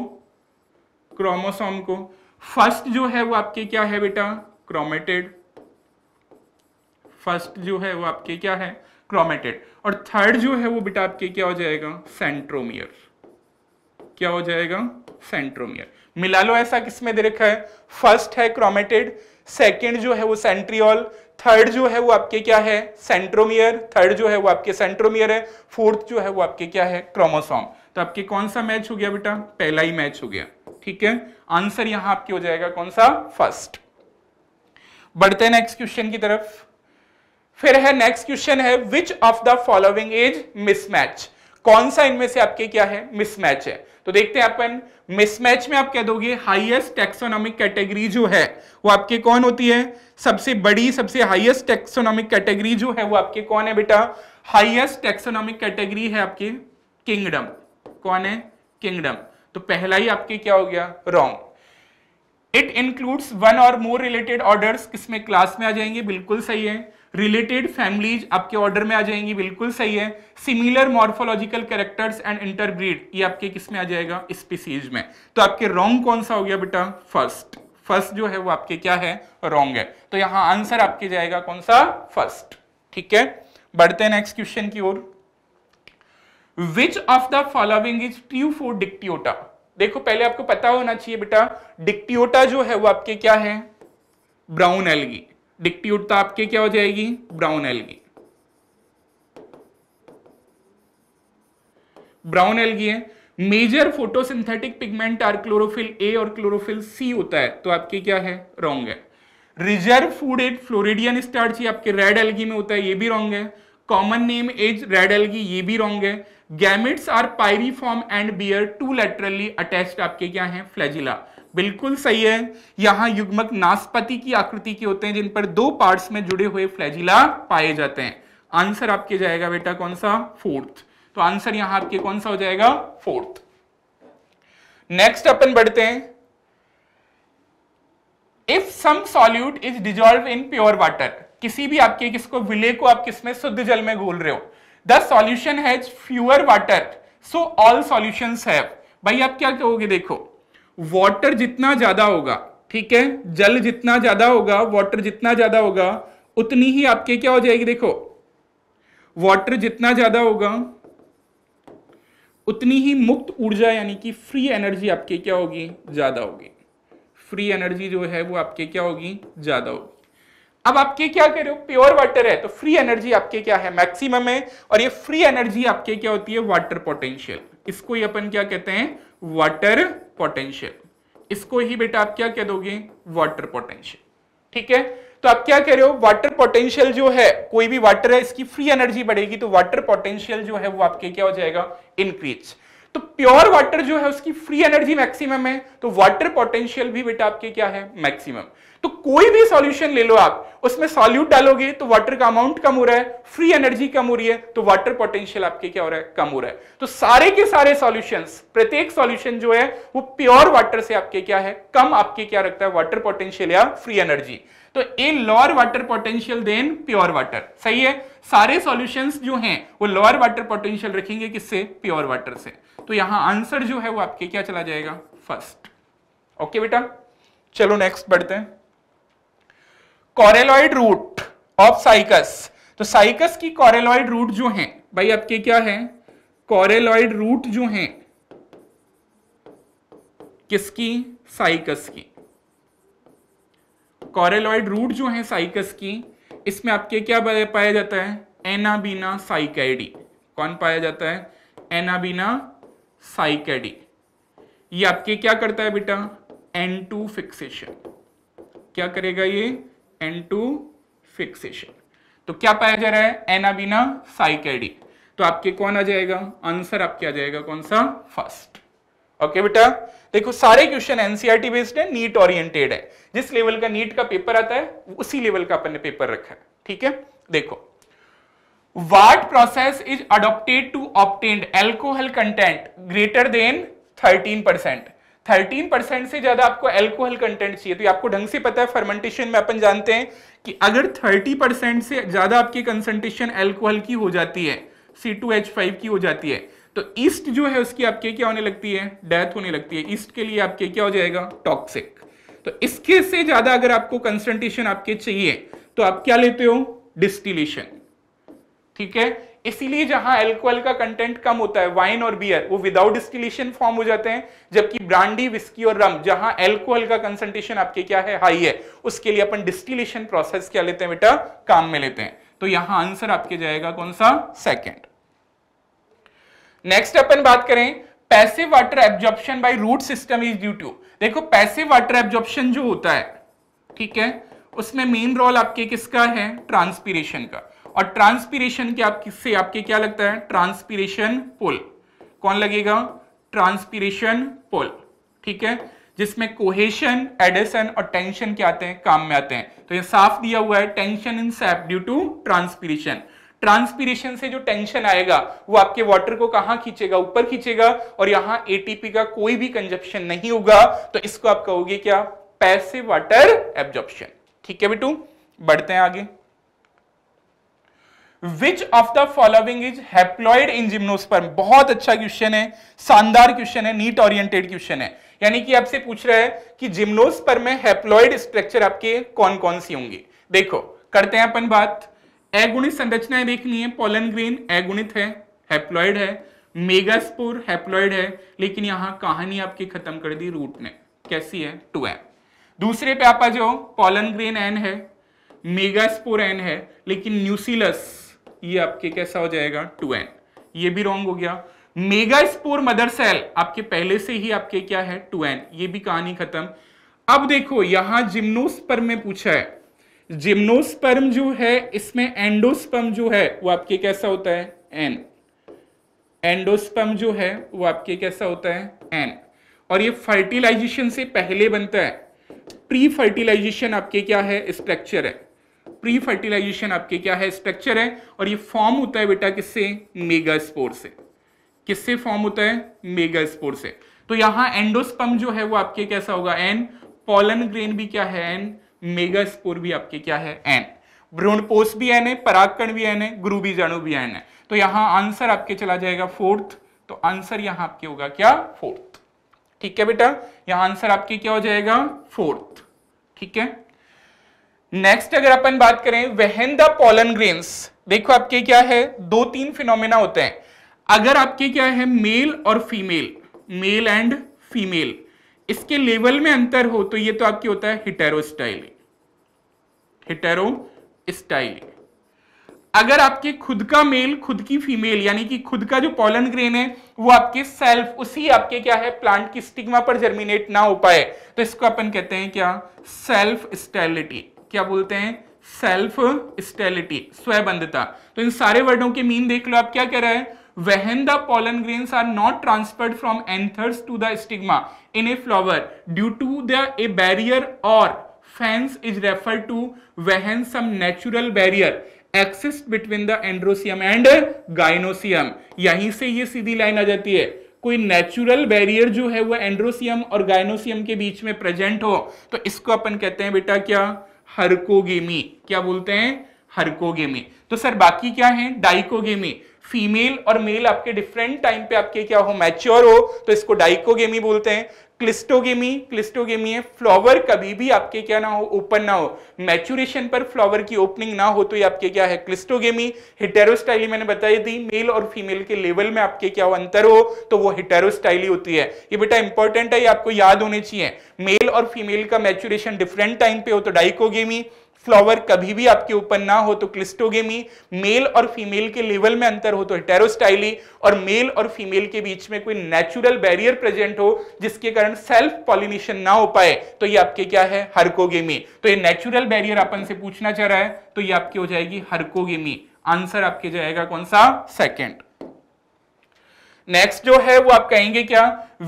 क्रोमोसोम को फर्स्ट जो है वो आपके क्या है बेटा क्रोमेटेड फर्स्ट जो है वो आपके क्या है क्रोमेटेड और थर्ड जो है वो बेटा आपके क्या हो जाएगा सेंट्रोमियर क्या हो जाएगा सेंट्रोमियर मिला लो ऐसा किसमें दे रखा है फर्स्ट है क्रोमेटेड सेकंड जो है वो सेंट्रियोल थर्ड जो है वो आपके क्या है सेंट्रोमियर थर्ड जो है वो आपके सेंट्रोमियर है फोर्थ जो है वो आपके क्या है क्रोमोसोम तो आपके कौन सा मैच हो गया बेटा पहला ही मैच हो गया ठीक है आंसर यहां आपके हो जाएगा कौन सा फर्स्ट बढ़ते नेक्स्ट क्वेश्चन की तरफ फिर है नेक्स्ट क्वेश्चन है which of the following is mismatch कौन सा इनमें से आपके क्या है मिसमैच है तो देखते हैं अपन मिसमैच में आप कह दोगे हाईएस्ट टेक्सोनॉमिक कैटेगरी जो है वो आपके कौन होती है सबसे बड़ी सबसे हाईएस्ट टेक्सोनॉमिक कैटेगरी जो है वो आपके कौन है बेटा हाईएस्ट टेक्सोनॉमिक कैटेगरी है आपके किंगडम कौन है किंगडम तो पहला ही आपके क्या हो गया wrong it includes one or more related order किसमें क्लास में आ जाएंगे बिल्कुल सही है रिलेटेड फैमिलीज आपके ऑर्डर में आ जाएंगी बिल्कुल सही है similar morphological characters and interbreed ये आपके किस में आ जाएगा स्पीसीज में तो आपके रॉन्ग कौन सा हो गया बेटा फर्स्ट फर्स्ट जो है वो आपके क्या है रॉन्ग है तो यहां आंसर आपके जाएगा कौन सा फर्स्ट ठीक है बढ़ते हैं नेक्स्ट क्वेश्चन की ओर which of the following is true for Dictyota देखो पहले आपको पता होना चाहिए बेटा डिक्टियोटा जो है वो आपके क्या है ब्राउन एलगी डिक्टियोटा आपके क्या हो जाएगी ब्राउन एलगी ब्राउन एलगी है major photosynthetic pigment are chlorophyll a और क्लोरोफिल सी होता है तो आपके क्या है रॉन्ग है reserve food as floridean starch आपके रेड एलगी में होता है ये भी रॉन्ग है common name is red algae ये भी रॉन्ग है gametes are pyriform and bear two laterally attached आपके क्या हैं फ्लैजिला बिल्कुल सही है यहां युग्मक नाशपाती की आकृति के होते हैं जिन पर दो पार्ट्स में जुड़े हुए फ्लैजिला पाए जाते हैं आंसर आपके जाएगा बेटा कौन सा फोर्थ तो आंसर यहां आपके कौन सा हो जाएगा फोर्थ नेक्स्ट अपन बढ़ते हैं if some solute is dissolve in pure water किसी भी आपके किसको विले को आप किसमें शुद्ध जल में घोल रहे हो the solution has fewer water so all solution have भाई आप क्या कहोगे देखो वाटर जितना ज्यादा होगा ठीक है जल जितना ज्यादा होगा वाटर जितना ज्यादा होगा उतनी ही आपके क्या हो जाएगी देखो वाटर जितना ज्यादा होगा उतनी ही मुक्त ऊर्जा यानी कि फ्री एनर्जी आपके क्या होगी ज्यादा होगी फ्री एनर्जी जो है वो आपके क्या होगी ज्यादा होगी अब आपके क्या कह रहे हो प्योर वाटर है तो फ्री एनर्जी आपके क्या है मैक्सिमम है और ये फ्री एनर्जी आपके क्या होती है वाटर पोटेंशियल इसको ही अपन क्या कहते हैं वाटर पोटेंशियल इसको ही बेटा आप क्या कह दोगे वाटर पोटेंशियल ठीक है तो आप क्या कह रहे हो वाटर पोटेंशियल जो है कोई भी वाटर है इसकी फ्री एनर्जी बढ़ेगी तो वाटर पोटेंशियल जो है वो आपके क्या हो जाएगा इंक्रीज तो प्योर वाटर जो है उसकी फ्री एनर्जी मैक्सिमम है तो वाटर पोटेंशियल भी बेटा आपके क्या है मैक्सिमम तो कोई भी सॉल्यूशन ले लो आप उसमें सॉल्यूट डालोगे तो वाटर का अमाउंट कम हो रहा है फ्री एनर्जी कम हो रही है तो वाटर पोटेंशियल आपके क्या हो रहा है कम हो रहा है तो सारे के सारे सॉल्यूशंस प्रत्येक सॉल्यूशन जो है वो प्योर वाटर से आपके क्या है कम आपके क्या रखता है वाटर पोटेंशियल या फ्री एनर्जी तो a lower water potential than pure water सही है सारे सोल्यूशन जो है वो लोअर वाटर पोटेंशियल रखेंगे किससे प्योर वाटर से तो यहां आंसर जो है वो आपके क्या चला जाएगा फर्स्ट ओके बेटा चलो नेक्स्ट बढ़ते हैं कॉरेलॉइड रूट ऑफ साइकस तो साइकस की कॉरेलॉइड रूट जो है भाई आपके क्या है कॉरेलॉइड रूट जो है किसकी साइकस की कॉरेलॉइड रूट जो है साइकस की इसमें आपके क्या पाया जाता है एनाबीना साइकैडी कौन पाया जाता है एनाबीना साइकैडी ये आपके क्या करता है बेटा एन टू फिक्सेशन क्या करेगा ये एन टू फिक्सेशन तो क्या पाया जा रहा है एना बिना साइकेडी तो आपके कौन आ जाएगा आंसर आपके आ जाएगा कौन सा फर्स्ट ओके बेटा देखो सारे क्वेश्चन एनसीआरटी बेस्ड है नीट ओरिएंटेड है जिस लेवल का नीट का पेपर आता है उसी लेवल का अपन ने पेपर रखा है ठीक है देखो what process is adopted to obtain alcohol content greater than 13 percent thirteen percent से ज्यादा आपको एल्कोहल कंटेंट चाहिए तो आपको ढंग से पता है फर्मेंटेशन में अपन जानते हैं कि अगर थर्टी परसेंट से ज्यादा आपकी कंसंट्रेशन एल्कोहल की हो जाती है सी टू एच फाइव की हो जाती है तो ईस्ट जो है उसकी आपके क्या होने लगती है डेथ होने लगती है ईस्ट के लिए आपके क्या हो जाएगा टॉक्सिक तो इसके से ज्यादा अगर आपको कंसंट्रेशन आपके चाहिए तो आप क्या लेते हो डिस्टिलेशन ठीक है इसीलिए जहां एल्कोहल का कंटेंट कम होता है वाइन और बियर वो विदाउट डिस्टिलेशन फॉर्म हो जाते हैं जबकि ब्रांडी विस्की और रम जहां एल्कोहल का कंसंट्रेशन आपके क्या है हाई है उसके लिए अपन डिस्टिलेशन प्रोसेस क्या लेते हैं बेटा काम में लेते हैं तो यहां आंसर आपके जाएगा कौन सा सेकेंड नेक्स्ट अपन बात करें passive water absorption by root system is due to देखो पैसिव वाटर एब्जॉर्प्शन जो होता है ठीक है उसमें मेन रोल आपके किसका है ट्रांसपीरेशन का और ट्रांसपीरेशन के आप से आपके क्या लगता है ट्रांसपीरेशन पुल कौन लगेगा ट्रांसपीरेशन पुल ठीक है जिसमें कोहेशन एडेशन और टेंशन क्या आते हैं काम में आते हैं तो ये साफ दिया हुआ है tension in sap due to transpiration transpiration से जो टेंशन आएगा वो आपके वाटर को कहा खींचेगा ऊपर खींचेगा और यहां एटीपी का कोई भी कंजप्शन नहीं होगा तो इसको आप कहोगे क्या पैसे वाटर एब्जॉर्प्शन ठीक है बिटू बढ़ते हैं आगे which of the following is haploid in gymnosperm बहुत अच्छा क्वेश्चन है शानदार क्वेश्चन है नीट ओरिएंटेड क्वेश्चन है यानी कि आपसे पूछ रहा है कि जिम्नोस्पर्म में हैप्लॉइड स्ट्रक्चर आपके कौन कौन सी होंगे देखो करते हैं अपन बात एगुणित संरचनाएं देखनी है पोलन ग्रीन एगुणित है हैप्लॉइड है मेगास्पोर हैप्लॉइड है लेकिन यहां कहानी आपकी खत्म कर दी रूट ने कैसी है टू एम दूसरे पे आप जो पोलन ग्रीन एन है मेगास्पोर एन है लेकिन न्यूसिलस ये आपके कैसा हो जाएगा टू एन ये भी रॉन्ग हो गया मेगा स्पोर मदर सेल आपके पहले से ही आपके क्या है टू एन ये भी कहानी खत्म अब देखो यहां जिम्नोस्पर्म में पूछा है जिम्नोस्पर्म जो है इसमें एंडोस्पर्म जो है वो आपके कैसा होता है एन एंडोस्पर्म जो है वो आपके कैसा होता है एन और ये फर्टिलाइजेशन से पहले बनता है प्री फर्टिलाइजेशन आपके क्या है स्ट्रक्चर है प्री फर्टिलाइजेशन आपके क्या है स्ट्रक्चर है और ये फॉर्म होता है बेटा किससे मेगा स्पोर से किससे फॉर्म होता है मेगा स्पोर से तो यहां एंडोस्पम जो है वो आपके कैसा होगा एन पॉलन ग्रेन भी क्या है एन मेगा स्पोर भी आपके क्या है एन भ्रूणपोष भी एन है परागकण भी एन है गुरु बीजाणु भी एन है तो यहां आंसर आपके चला जाएगा फोर्थ तो आंसर यहां आपके होगा क्या फोर्थ ठीक है बेटा यहां आंसर आपके क्या हो जाएगा फोर्थ ठीक है नेक्स्ट अगर अपन बात करें वहन द पोलन ग्रेन्स देखो आपके क्या है दो तीन फिनोमिना होते हैं अगर आपके क्या है मेल और फीमेल मेल एंड फीमेल इसके लेवल में अंतर हो तो ये तो आपके होता है हिटेरो स्टाइल हिटेरो स्टाइल अगर आपके खुद का मेल खुद की फीमेल यानी कि खुद का जो पॉलन ग्रेन है वो आपके सेल्फ उसी आपके क्या है प्लांट की स्टिग्मा पर जर्मिनेट ना हो पाए तो इसको अपन कहते हैं क्या सेल्फ स्टाइलिटी क्या बोलते हैं सेल्फ स्टेलिटी स्वबंधता तो इन सारे वर्डों के मीन देख लो आप क्या कह रहा है when the pollen grain are not transferred from anthers to the stigma in a flower due to the a barrier or fence is refer to when some natural barrier exist between the androecium and gynoecium यहीं से ये सीधी line आ जाती है कोई natural barrier जो है वो androecium और गाइनोसियम के बीच में प्रेजेंट हो तो इसको अपन कहते हैं बेटा क्या हरकोगेमी क्या बोलते हैं हरकोगेमी तो सर बाकी क्या है डाइकोगेमी फीमेल और मेल आपके डिफरेंट टाइम पे आपके क्या हो मैच्योर हो तो इसको डाइकोगेमी बोलते हैं क्लिस्टोगेमी क्लिस्टोगेमी है फ्लावर कभी भी आपके क्या ना हो ओपन ना हो मैच्यूरेशन पर फ्लावर की ओपनिंग ना हो तो ये आपके क्या है क्लिस्टोगेमी हिटेरोस्टाइली मैंने बताई थी मेल और फीमेल के लेवल में आपके क्या हो अंतर हो तो वो हिटेरोस्टाइली होती है ये बेटा इंपॉर्टेंट है ये आपको याद होने चाहिए मेल और फीमेल का मैच्यूरेशन डिफरेंट टाइम पे हो तो डाइकोगेमी फ्लावर कभी भी आपके ऊपर ना हो तो क्लिस्टोगेमी मेल और फीमेल के लेवल में अंतर हो तो हेटेरोस्टाइली और मेल और फीमेल के बीच में कोई नेचुरल बैरियर प्रेजेंट हो जिसके कारण सेल्फ पॉलिनेशन ना हो पाए तो ये आपके क्या है हरकोगेमी तो ये नेचुरल बैरियर अपन से पूछना चाह रहा है तो ये आपकी हो जाएगी हरकोगेमी आंसर आपके जाएगा कौन सा सेकेंड नेक्स्ट जो है वो आप कहेंगे क्या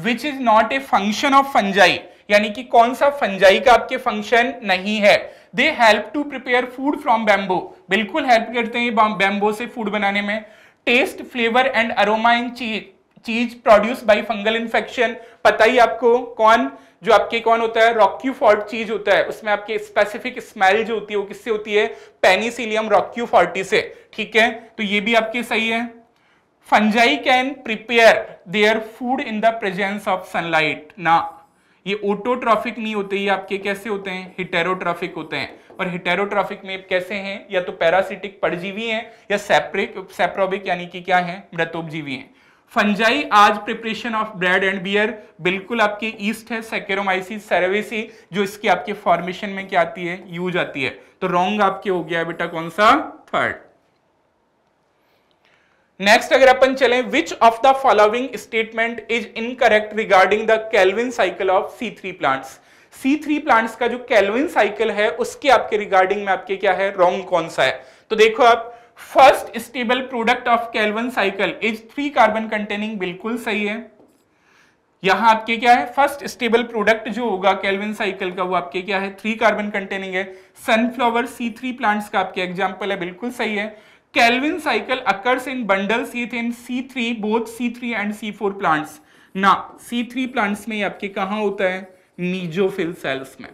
which is not a function of fungi यानी कि कौन सा फंजाई का आपके फंक्शन नहीं है they help to prepare food from bamboo बिल्कुल हेल्प करते हैं बैम्बो से फूड बनाने में taste flavour and aroma in cheese cheese produce by fungal infection पता ही आपको कौन जो आपके कौन होता है रॉक्यू फॉर्ट चीज होता है उसमें आपके स्पेसिफिक स्मेल जो होती है वो किससे होती है पेनिसिलियम रॉक्यू से ठीक है तो ये भी आपके सही है fungi can prepare their food in the presence of sunlight ना ये ओटोट्रॉफिक नहीं होते ये आपके कैसे होते हैं हिटेरोट्रॉफिक होते हैं और हिटेरोट्रॉफिक में कैसे हैं या तो पैरासिटिक परजीवी हैं या सेप्रिक सेप्रोबिक यानी कि क्या है मृतोपजीवी हैं फंजाई आज preparation of bread and beer बिल्कुल आपके ईस्ट है सेकेरोमाइसिस सेरेवेसी जो इसकी आपके फॉर्मेशन में क्या आती है यूज आती है तो रॉन्ग आपके हो गया बेटा कौन सा थर्ड नेक्स्ट अगर अपन चलें which of the following statement is incorrect regarding the Calvin cycle of C three plants C three plants का जो कैलविन साइकिल है उसके आपके रिगार्डिंग में आपके क्या है रॉन्ग कौन सा है तो देखो आप first stable product of Calvin cycle is three carbon containing बिल्कुल सही है यहां आपके क्या है फर्स्ट स्टेबल प्रोडक्ट जो होगा कैलविन साइकिल का वो आपके क्या है थ्री कार्बन कंटेनिंग है सनफ्लावर सी थ्री प्लांट्स का आपके एग्जाम्पल है बिल्कुल सही है Kelvin cycle occurs in bundles sheath in C3 both C3 and C4 plants. Now, C3 plants में आपके कहाँ होता है मीजोफिल सेल्स में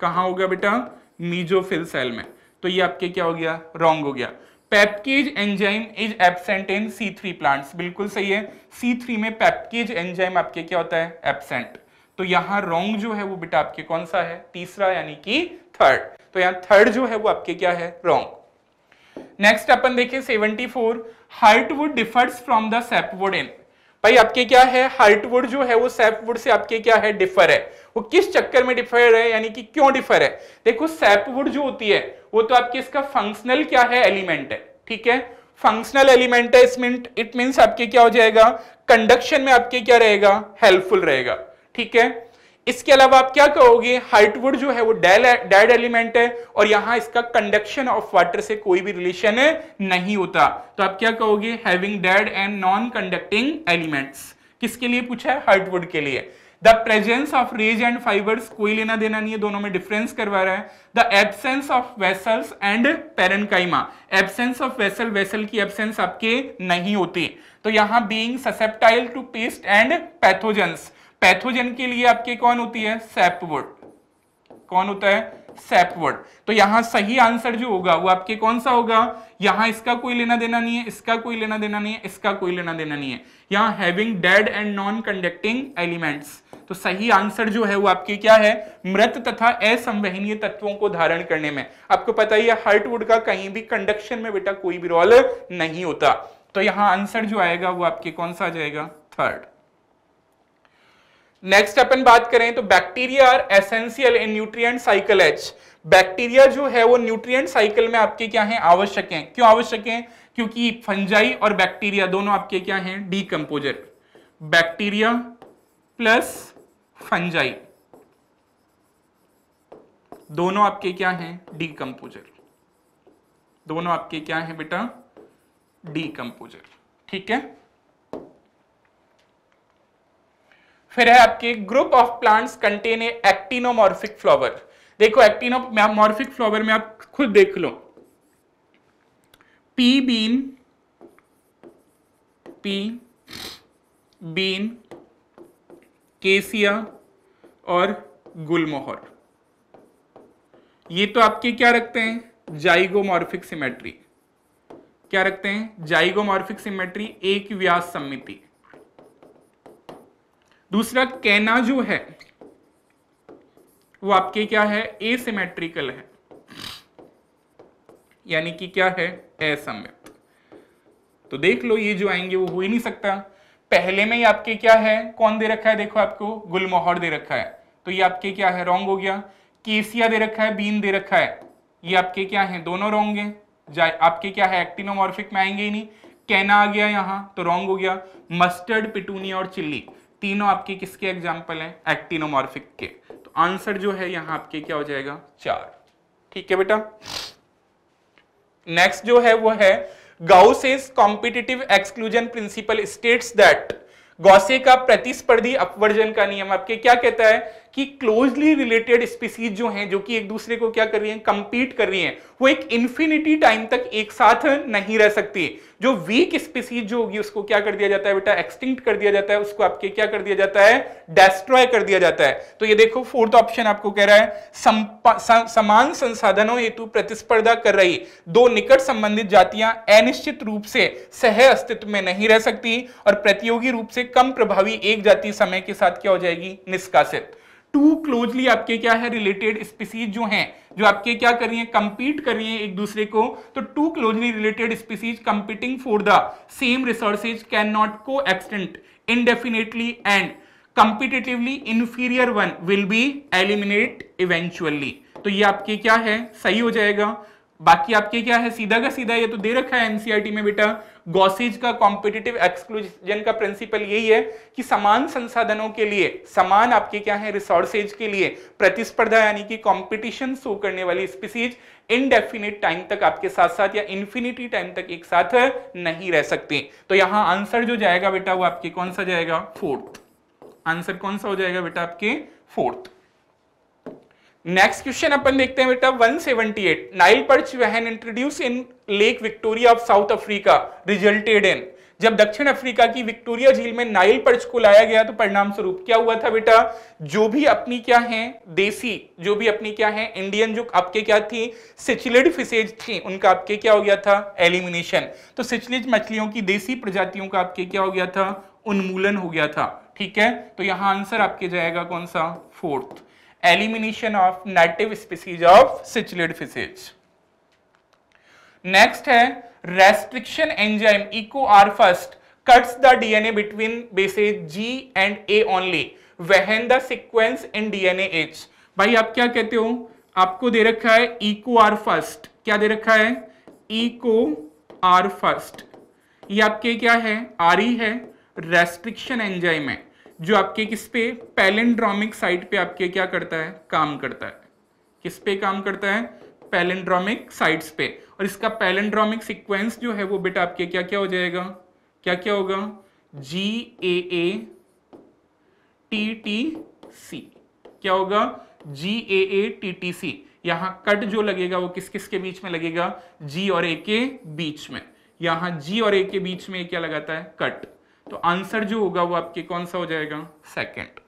कहाँ होगा बेटा मीजोफिल सेल में तो ये आपके क्या हो गया रॉन्ग हो गया PEPcase enzyme is absent in C3 three plants बिल्कुल सही है C3 थ्री में पेप्केज एंजाइम आपके क्या होता है एबसेंट तो यहाँ रॉन्ग जो है वो बेटा आपके कौन सा है तीसरा यानी कि थर्ड तो यहाँ थर्ड जो है वो आपके क्या है रॉन्ग नेक्स्ट अपन देखें for heartwood differs from the sapwood in भाई आपके क्या है हार्टवुड जो है वो सैपवुड से आपके क्या है डिफर है वो किस चक्कर में डिफर है यानी कि क्यों डिफर है देखो वुड जो होती है वो तो आपके इसका फंक्शनल क्या है एलिमेंट है ठीक है फंक्शनल एलिमेंट है इसमें इट मीन आपके क्या हो जाएगा कंडक्शन में आपके क्या रहेगा हेल्पफुल रहेगा ठीक है इसके अलावा आप क्या कहोगे हाइटवुड जो है वो डेड एलिमेंट e, है और यहां इसका कंडक्शन ऑफ वाटर से कोई भी रिलेशन नहीं होता तो आप क्या कहोगे having dead and non conducting elements किसके लिए पूछा है हाइटवुड के लिए the presence of rays and fibres कोई लेना देना नहीं है दोनों में डिफरेंस करवा रहा है the absence of vessels and parenchyma absence of vessel vessel की एबसेंस आपके नहीं होती तो यहां being susceptible to pest and pathogens pathogen के लिए आपके कौन होती है सैपवुड कौन होता है सैपवुड तो यहां सही आंसर जो होगा वो आपके कौन सा होगा यहां इसका कोई लेना देना नहीं है इसका कोई लेना देना नहीं है इसका कोई लेना देना नहीं है यहां having dead and non conducting elements तो सही आंसर जो है वो आपके क्या है मृत तथा असंवहनीय तत्वों को धारण करने में आपको पता ही है हार्टवुड का कहीं भी कंडक्शन में बेटा कोई भी रोल नहीं होता तो यहां आंसर जो आएगा वो आपके कौन सा आ जाएगा थर्ड नेक्स्ट अपन बात करें तो bacteria are essential in nutrient cycle एच बैक्टीरिया जो है वो न्यूट्रिएंट साइकिल में आपके क्या है आवश्यक हैं क्यों आवश्यक हैं क्योंकि फंजाई और बैक्टीरिया दोनों आपके क्या हैं कंपोजर बैक्टीरिया प्लस फंजाई दोनों आपके क्या हैं कंपोजर दोनों आपके क्या हैं बेटा कंपोजर ठीक है फिर है आपके group of plants contain a actinomorphic flower देखो मॉर्फिक फ्लावर में आप खुद देख लो pea bean pea bean cassia और गुलमोहर ये तो आपके क्या रखते हैं जाइगोमॉर्फिक सिमेट्री क्या रखते हैं जाइगोमॉर्फिक सिमेट्री एक व्यास सम्मिति दूसरा कैना जो है वो आपके क्या है ए सिमेट्रिकल है यानी कि क्या है असममित तो देख लो ये जो आएंगे वो हो ही नहीं सकता पहले में ही आपके क्या है कौन दे रखा है देखो आपको गुलमोहर दे रखा है तो ये आपके क्या है रॉन्ग हो गया केसिया दे रखा है बीन दे रखा है ये आपके क्या है दोनों रोंगे जाए आपके क्या है एक्टिनोमॉर्फिक में आएंगे ही नहीं कैना आ गया यहां तो रॉन्ग हो गया मस्टर्ड पिटूनिया और चिल्ली तीनों आपके किसके एग्जाम्पल हैं एक्टिनोमॉर्फिक के तो आंसर जो है यहाँ आपके क्या हो जाएगा चार ठीक है बेटा नेक्स्ट जो है वो है Gause competitive exclusion principle states that Gause का प्रतिस्पर्धी अपवर्जन का नियम आपके क्या कहता है कि क्लोजली रिलेटेड स्पीसीज जो हैं जो कि एक दूसरे को क्या कर रही हैं कंपीट कर रही हैं वो एक इंफिनिटी टाइम तक एक साथ नहीं रह सकती जो वीक स्पीसीज जो होगी उसको क्या कर दिया जाता है बेटा एक्सटिंक्ट कर दिया जाता है उसको आपके क्या कर दिया जाता है डेस्ट्रॉय कर दिया जाता है तो ये देखो फोर्थ ऑप्शन आपको कह रहा है समान संसाधनों हेतु प्रतिस्पर्धा कर रही दो निकट संबंधित जातियां अनिश्चित रूप से सह अस्तित्व में नहीं रह सकती और प्रतियोगी रूप से कम प्रभावी एक जाति समय के साथ क्या हो जाएगी निष्कासित टू क्लोजली आपके क्या है रिलेटेड स्पीसीज जो हैं जो आपके क्या कर रही हैं कंपीट कर रही हैं एक दूसरे को तो two closely related species competing for the same resources can not coexist indefinitely and competitively inferior one will be eliminate eventually तो ये आपके क्या है सही हो जाएगा बाकी आपके क्या है सीधा का सीधा ये तो दे रखा है एनसीआरटी e में बेटा गॉसिज का कॉम्पिटेटिव एक्सक्लूजन का प्रिंसिपल यही है कि समान संसाधनों के लिए समान आपके क्या है रिसोर्सेज के लिए प्रतिस्पर्धा यानी कि कंपटीशन शो करने वाली स्पीसीज इनडेफिनिट टाइम तक आपके साथ साथ या इन्फिनिटी टाइम तक एक साथ नहीं रह सकते तो यहां आंसर जो जाएगा बेटा वो आपके कौन सा जाएगा फोर्थ आंसर कौन सा हो जाएगा बेटा आपके फोर्थ नेक्स्ट क्वेश्चन अपन देखते हैं बेटा 178 Nile perch when introduce in Lake Victoria of South Africa resulted in जब दक्षिण अफ्रीका की विक्टोरिया झील में नाइल पर्च को लाया गया तो परिणाम स्वरूप क्या हुआ था बेटा जो भी अपनी क्या है देसी जो भी अपनी क्या है इंडियन जो आपके क्या थी सिचलिड फिशेज थी उनका आपके क्या हो गया था एलिमिनेशन तो सिचलिज मछलियों की देसी प्रजातियों का आपके क्या हो गया था उन्मूलन हो गया था ठीक है तो यहां आंसर आपके जाएगा कौन सा fourth elimination of native species of cichlid fishes next है restriction enzyme Eco R first cuts the DNA between bases G and A only when the sequence in DNA H. भाई आप क्या कहते हो आपको दे रखा है इको आर फर्स्ट क्या दे रखा है इको आर फर्स्ट ये आपके क्या है आरी e है रेस्ट्रिक्शन एंजाइम है जो आपके किस पे पैलेंड्रॉमिक साइट पे आपके क्या करता है काम करता है किस पे काम करता है पैलेंड्रॉमिक साइट्स पे और इसका पैलेंड्रॉमिक सीक्वेंस जो है वो बेटा आपके क्या क्या हो जाएगा क्या क्या होगा जी ए ए टी टी सी क्या होगा जी ए ए टी टी सी यहाँ कट जो लगेगा वो किस किस के बीच में लगेगा जी और ए के बीच में यहाँ जी और ए के बीच में क्या लगाता है कट तो आंसर जो होगा वो आपके कौन सा हो जाएगा सेकंड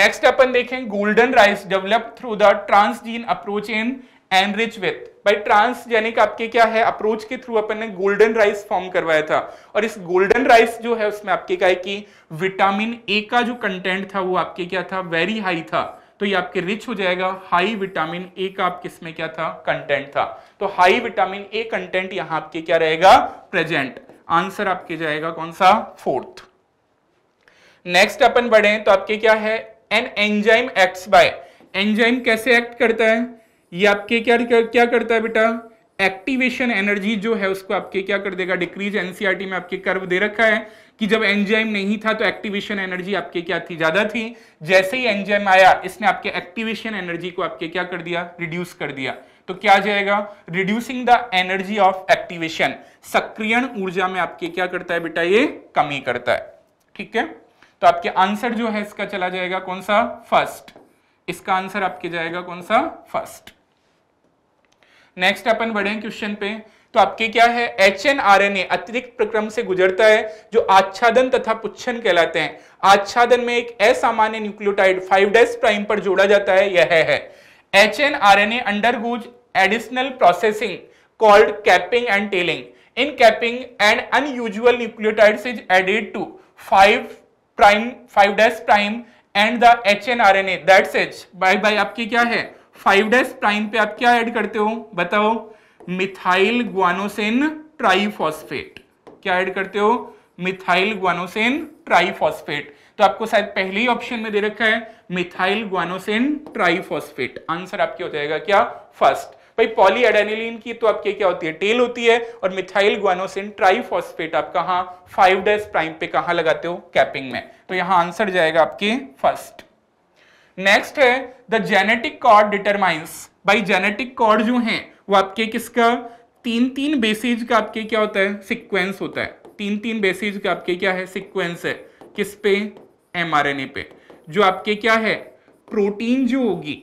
नेक्स्ट अपन देखें golden rice develop through the transgene approach in enrich with भाई ट्रांसजेनिक आपके क्या है अप्रोच के थ्रू अपन ने गोल्डन राइस फॉर्म करवाया था और इस गोल्डन राइस जो है उसमें आपके क्या है कि विटामिन ए का जो कंटेंट था वो आपके क्या था वेरी हाई था तो ये आपके रिच हो जाएगा हाई विटामिन ए का आप किसमें क्या था कंटेंट था तो हाई विटामिन ए कंटेंट यहां आपके क्या रहेगा प्रेजेंट आंसर आपके जाएगा कौन सा फोर्थ नेक्स्ट अपन बढ़े तो आपके क्या है an enzyme acts by enzyme कैसे एक्ट करता है ये आपके क्या क्या करता है बेटा एक्टिवेशन एनर्जी जो है उसको आपके क्या कर देगा डिक्रीज एनसीआरटी में आपके कर्व दे रखा है कि जब एंजाइम नहीं था तो एक्टिवेशन एनर्जी आपके क्या थी ज्यादा थी जैसे ही एंजाइम आया इसने आपके एक्टिवेशन एनर्जी को आपके क्या कर दिया रिड्यूस कर दिया तो क्या जाएगा reducing the energy of activation सक्रियण ऊर्जा में आपके क्या करता है बेटा ये कमी करता है ठीक है तो आपके आंसर जो है इसका चला जाएगा कौन सा फर्स्ट इसका आंसर आपके जाएगा कौन सा फर्स्ट नेक्स्ट अपन बढ़े क्वेश्चन पे तो आपके क्या है H N R N A अतिरिक्त प्रक्रम से गुजरता है जो आच्छादन तथा पुच्छन कहलाते हैं आच्छादन में एक असामान्य न्यूक्लियोटाइड फाइव डेस प्राइम पर जोड़ा जाता है यह है H N R N A undergoes additional processing called capping and tailing in capping and unusual nucleotide is added to five prime five dash prime end the H N R N A that is by by आपकी क्या है five dash prime पे आप क्या add करते हो बताओ methyl guanosine triphosphate क्या ऐड करते हो मिथाइल ग्वानोसेन ट्राइफॉस्फेट तो आपको शायद पहले ही ऑप्शन में दे रखा है मिथाइल ग्वानोसिन ट्राइफॉस्फेट आंसर आपके हो जाएगा क्या फर्स्ट भाई पॉली एडेनिलीन की तो आपके क्या होती है टेल होती है और मिथाइल ग्वानोसिन ट्राइफॉस्फेट आप कहा फाइव डेज प्राइम पे कहा लगाते हो कैपिंग में तो यहां आंसर जाएगा आपके फर्स्ट नेक्स्ट है द जेनेटिक कॉर्ड डिटरमाइंस भाई जेनेटिक कॉर्ड जो है वो आपके किसका तीन तीन बेसिज का आपके क्या होता है सिक्वेंस होता है तीन तीन बेसिज का आपके क्या है सिक्वेंस है किस पे एमआरएनए पे जो आपके क्या है प्रोटीन जो होगी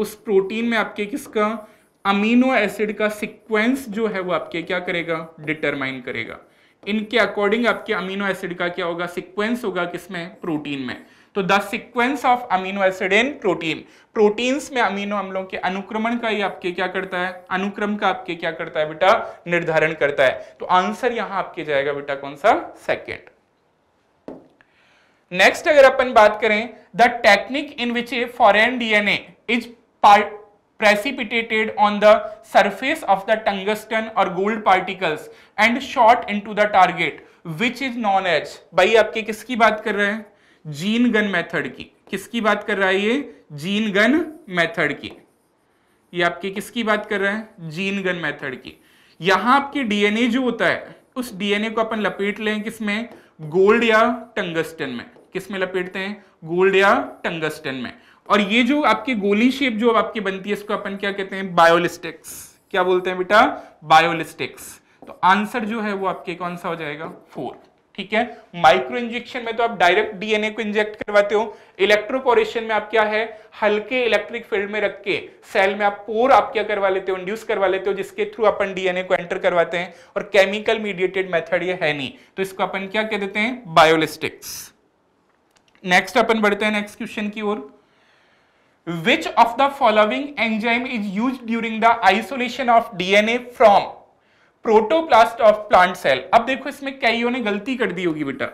उस प्रोटीन में आपके किसका अमीनो एसिड का सीक्वेंस जो है वो आपके क्या करेगा डिटरमाइन करेगा इनके अकॉर्डिंग आपके अमीनो एसिड का क्या होगा सीक्वेंस होगा किसमें प्रोटीन में तो the sequence of amino acid in protein proteins में अमीनो अम्लों के अनुक्रमण का ही आपके क्या करता है अनुक्रम का आपके क्या करता है बेटा निर्धारण करता है तो आंसर यहां आपके जाएगा बेटा कौन सा सेकेंड नेक्स्ट अगर अपन बात करें the technique in which a foreign DNA precipitated on the surface of the tungsten और gold particles and short into the target which is known as भाई आपके किसकी बात कर रहे हैं जीन गन मैथड की किसकी बात कर रहा है ये जीन गन मैथड की ये आपके किसकी बात कर रहे हैं जीन गन मैथड की यहां आपके डीएनए जो होता है उस डीएनए को अपन लपेट लें किसमें गोल्ड या टंगस्टन में किस में लपेटते हैं गोल्ड या टंगस्टन में और ये जो आपकी गोली शेप जो आपकी बनती है इसको अपन क्या कहते हैं बायोलिस्टिक्स क्या बोलते हैं बेटा बायोलिस्टिक्स तो आंसर जो है वो आपके कौन सा हो जाएगा फोर ठीक है माइक्रो इंजेक्शन में तो आप डायरेक्ट डीएनए को इंजेक्ट करवाते हो इलेक्ट्रोपोरेशन में आप क्या है हल्के इलेक्ट्रिक फील्ड में रख के सेल में आप पोर आप क्या करवा लेते हो इंड्यूस करवा लेते हो जिसके थ्रू अपन डीएनए को एंटर करवाते हैं और केमिकल मीडिएटेड मेथड ये है नहीं तो इसको अपन क्या कह देते हैं बायोलिस्टिक्स नेक्स्ट अपन बढ़ते हैं नेक्स्ट क्वेश्चन की ओर which of the following enzyme is use during the isolation of DNA from protoplast of plant cell अब देखो इसमें कईयों ने गलती कर दी होगी बेटा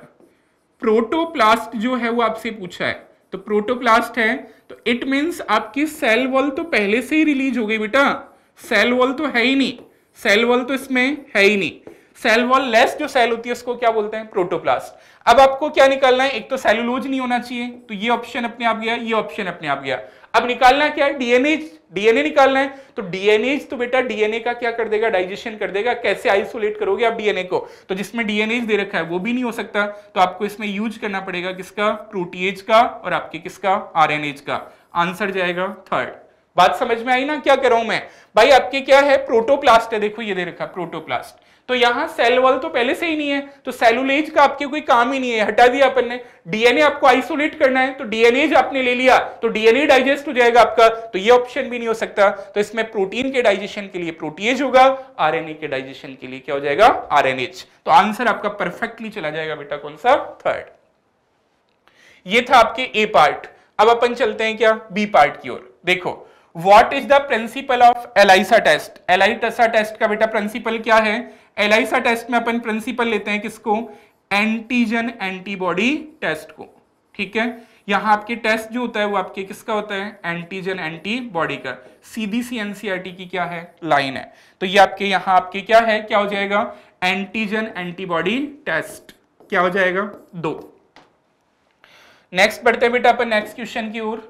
प्रोटोप्लास्ट जो है वो आपसे पूछा है तो प्रोटोप्लास्ट है तो इट मीन्स आपकी सेल वॉल तो पहले से ही रिलीज हो गई बेटा सेल वॉल तो है ही नहीं सेल वॉल तो इसमें है ही नहीं सेल वॉल लेस जो सेल होती है उसको क्या बोलते हैं प्रोटोप्लास्ट अब आपको क्या निकालना है एक तो सेलुलोज नहीं होना चाहिए तो ये ऑप्शन अपने आप गया ये ऑप्शन अपने आप गया अब निकालना क्या है डीएनए डीएनए निकालना है तो डीएनए तो बेटा डीएनए का क्या कर देगा डाइजेशन कर देगा कैसे आइसोलेट करोगे आप डीएनए को तो जिसमें डीएनए दे रखा है वो भी नहीं हो सकता तो आपको इसमें यूज करना पड़ेगा किसका प्रोटीएज का और आपके किसका आरएनए का आंसर जाएगा थर्ड बात समझ में आई ना क्या कर रहा हूं मैं भाई आपके क्या है प्रोटोप्लास्ट है देखो ये दे रखा प्रोटोप्लास्ट तो यहां सेल वॉल तो पहले से ही नहीं है तो सेलुलेज का आपके कोई काम ही नहीं है हटा दिया अपन ने डीएनए आपको आइसोलेट करना है तो डीएनएज आपने ले लिया तो डीएनए डाइजेस्ट हो जाएगा आपका तो ये ऑप्शन भी नहीं हो सकता तो इसमें प्रोटीन के डाइजेशन के लिए प्रोटीएज होगा आरएनए के डाइजेशन के लिए क्या हो जाएगा आरएनएच तो आंसर आपका परफेक्टली चला जाएगा बेटा कौन सा थर्ड ये था आपके ए पार्ट अब अपन चलते हैं क्या बी पार्ट की ओर देखो what is the principle of ELISA test ELISA test का बेटा प्रिंसिपल क्या है एलाइसा टेस्ट में अपन प्रिंसिपल लेते हैं किसको एंटीजन एंटीबॉडी टेस्ट को ठीक है यहां आपके टेस्ट जो होता है वो आपके किसका होता है एंटीजन एंटीबॉडी का सीधी सी एनसीआरटी e की क्या है लाइन है तो ये आपके यहां आपके क्या है क्या हो जाएगा एंटीजन एंटीबॉडी टेस्ट क्या हो जाएगा दो नेक्स्ट बढ़ते बेटा अपन नेक्स्ट क्वेश्चन की ओर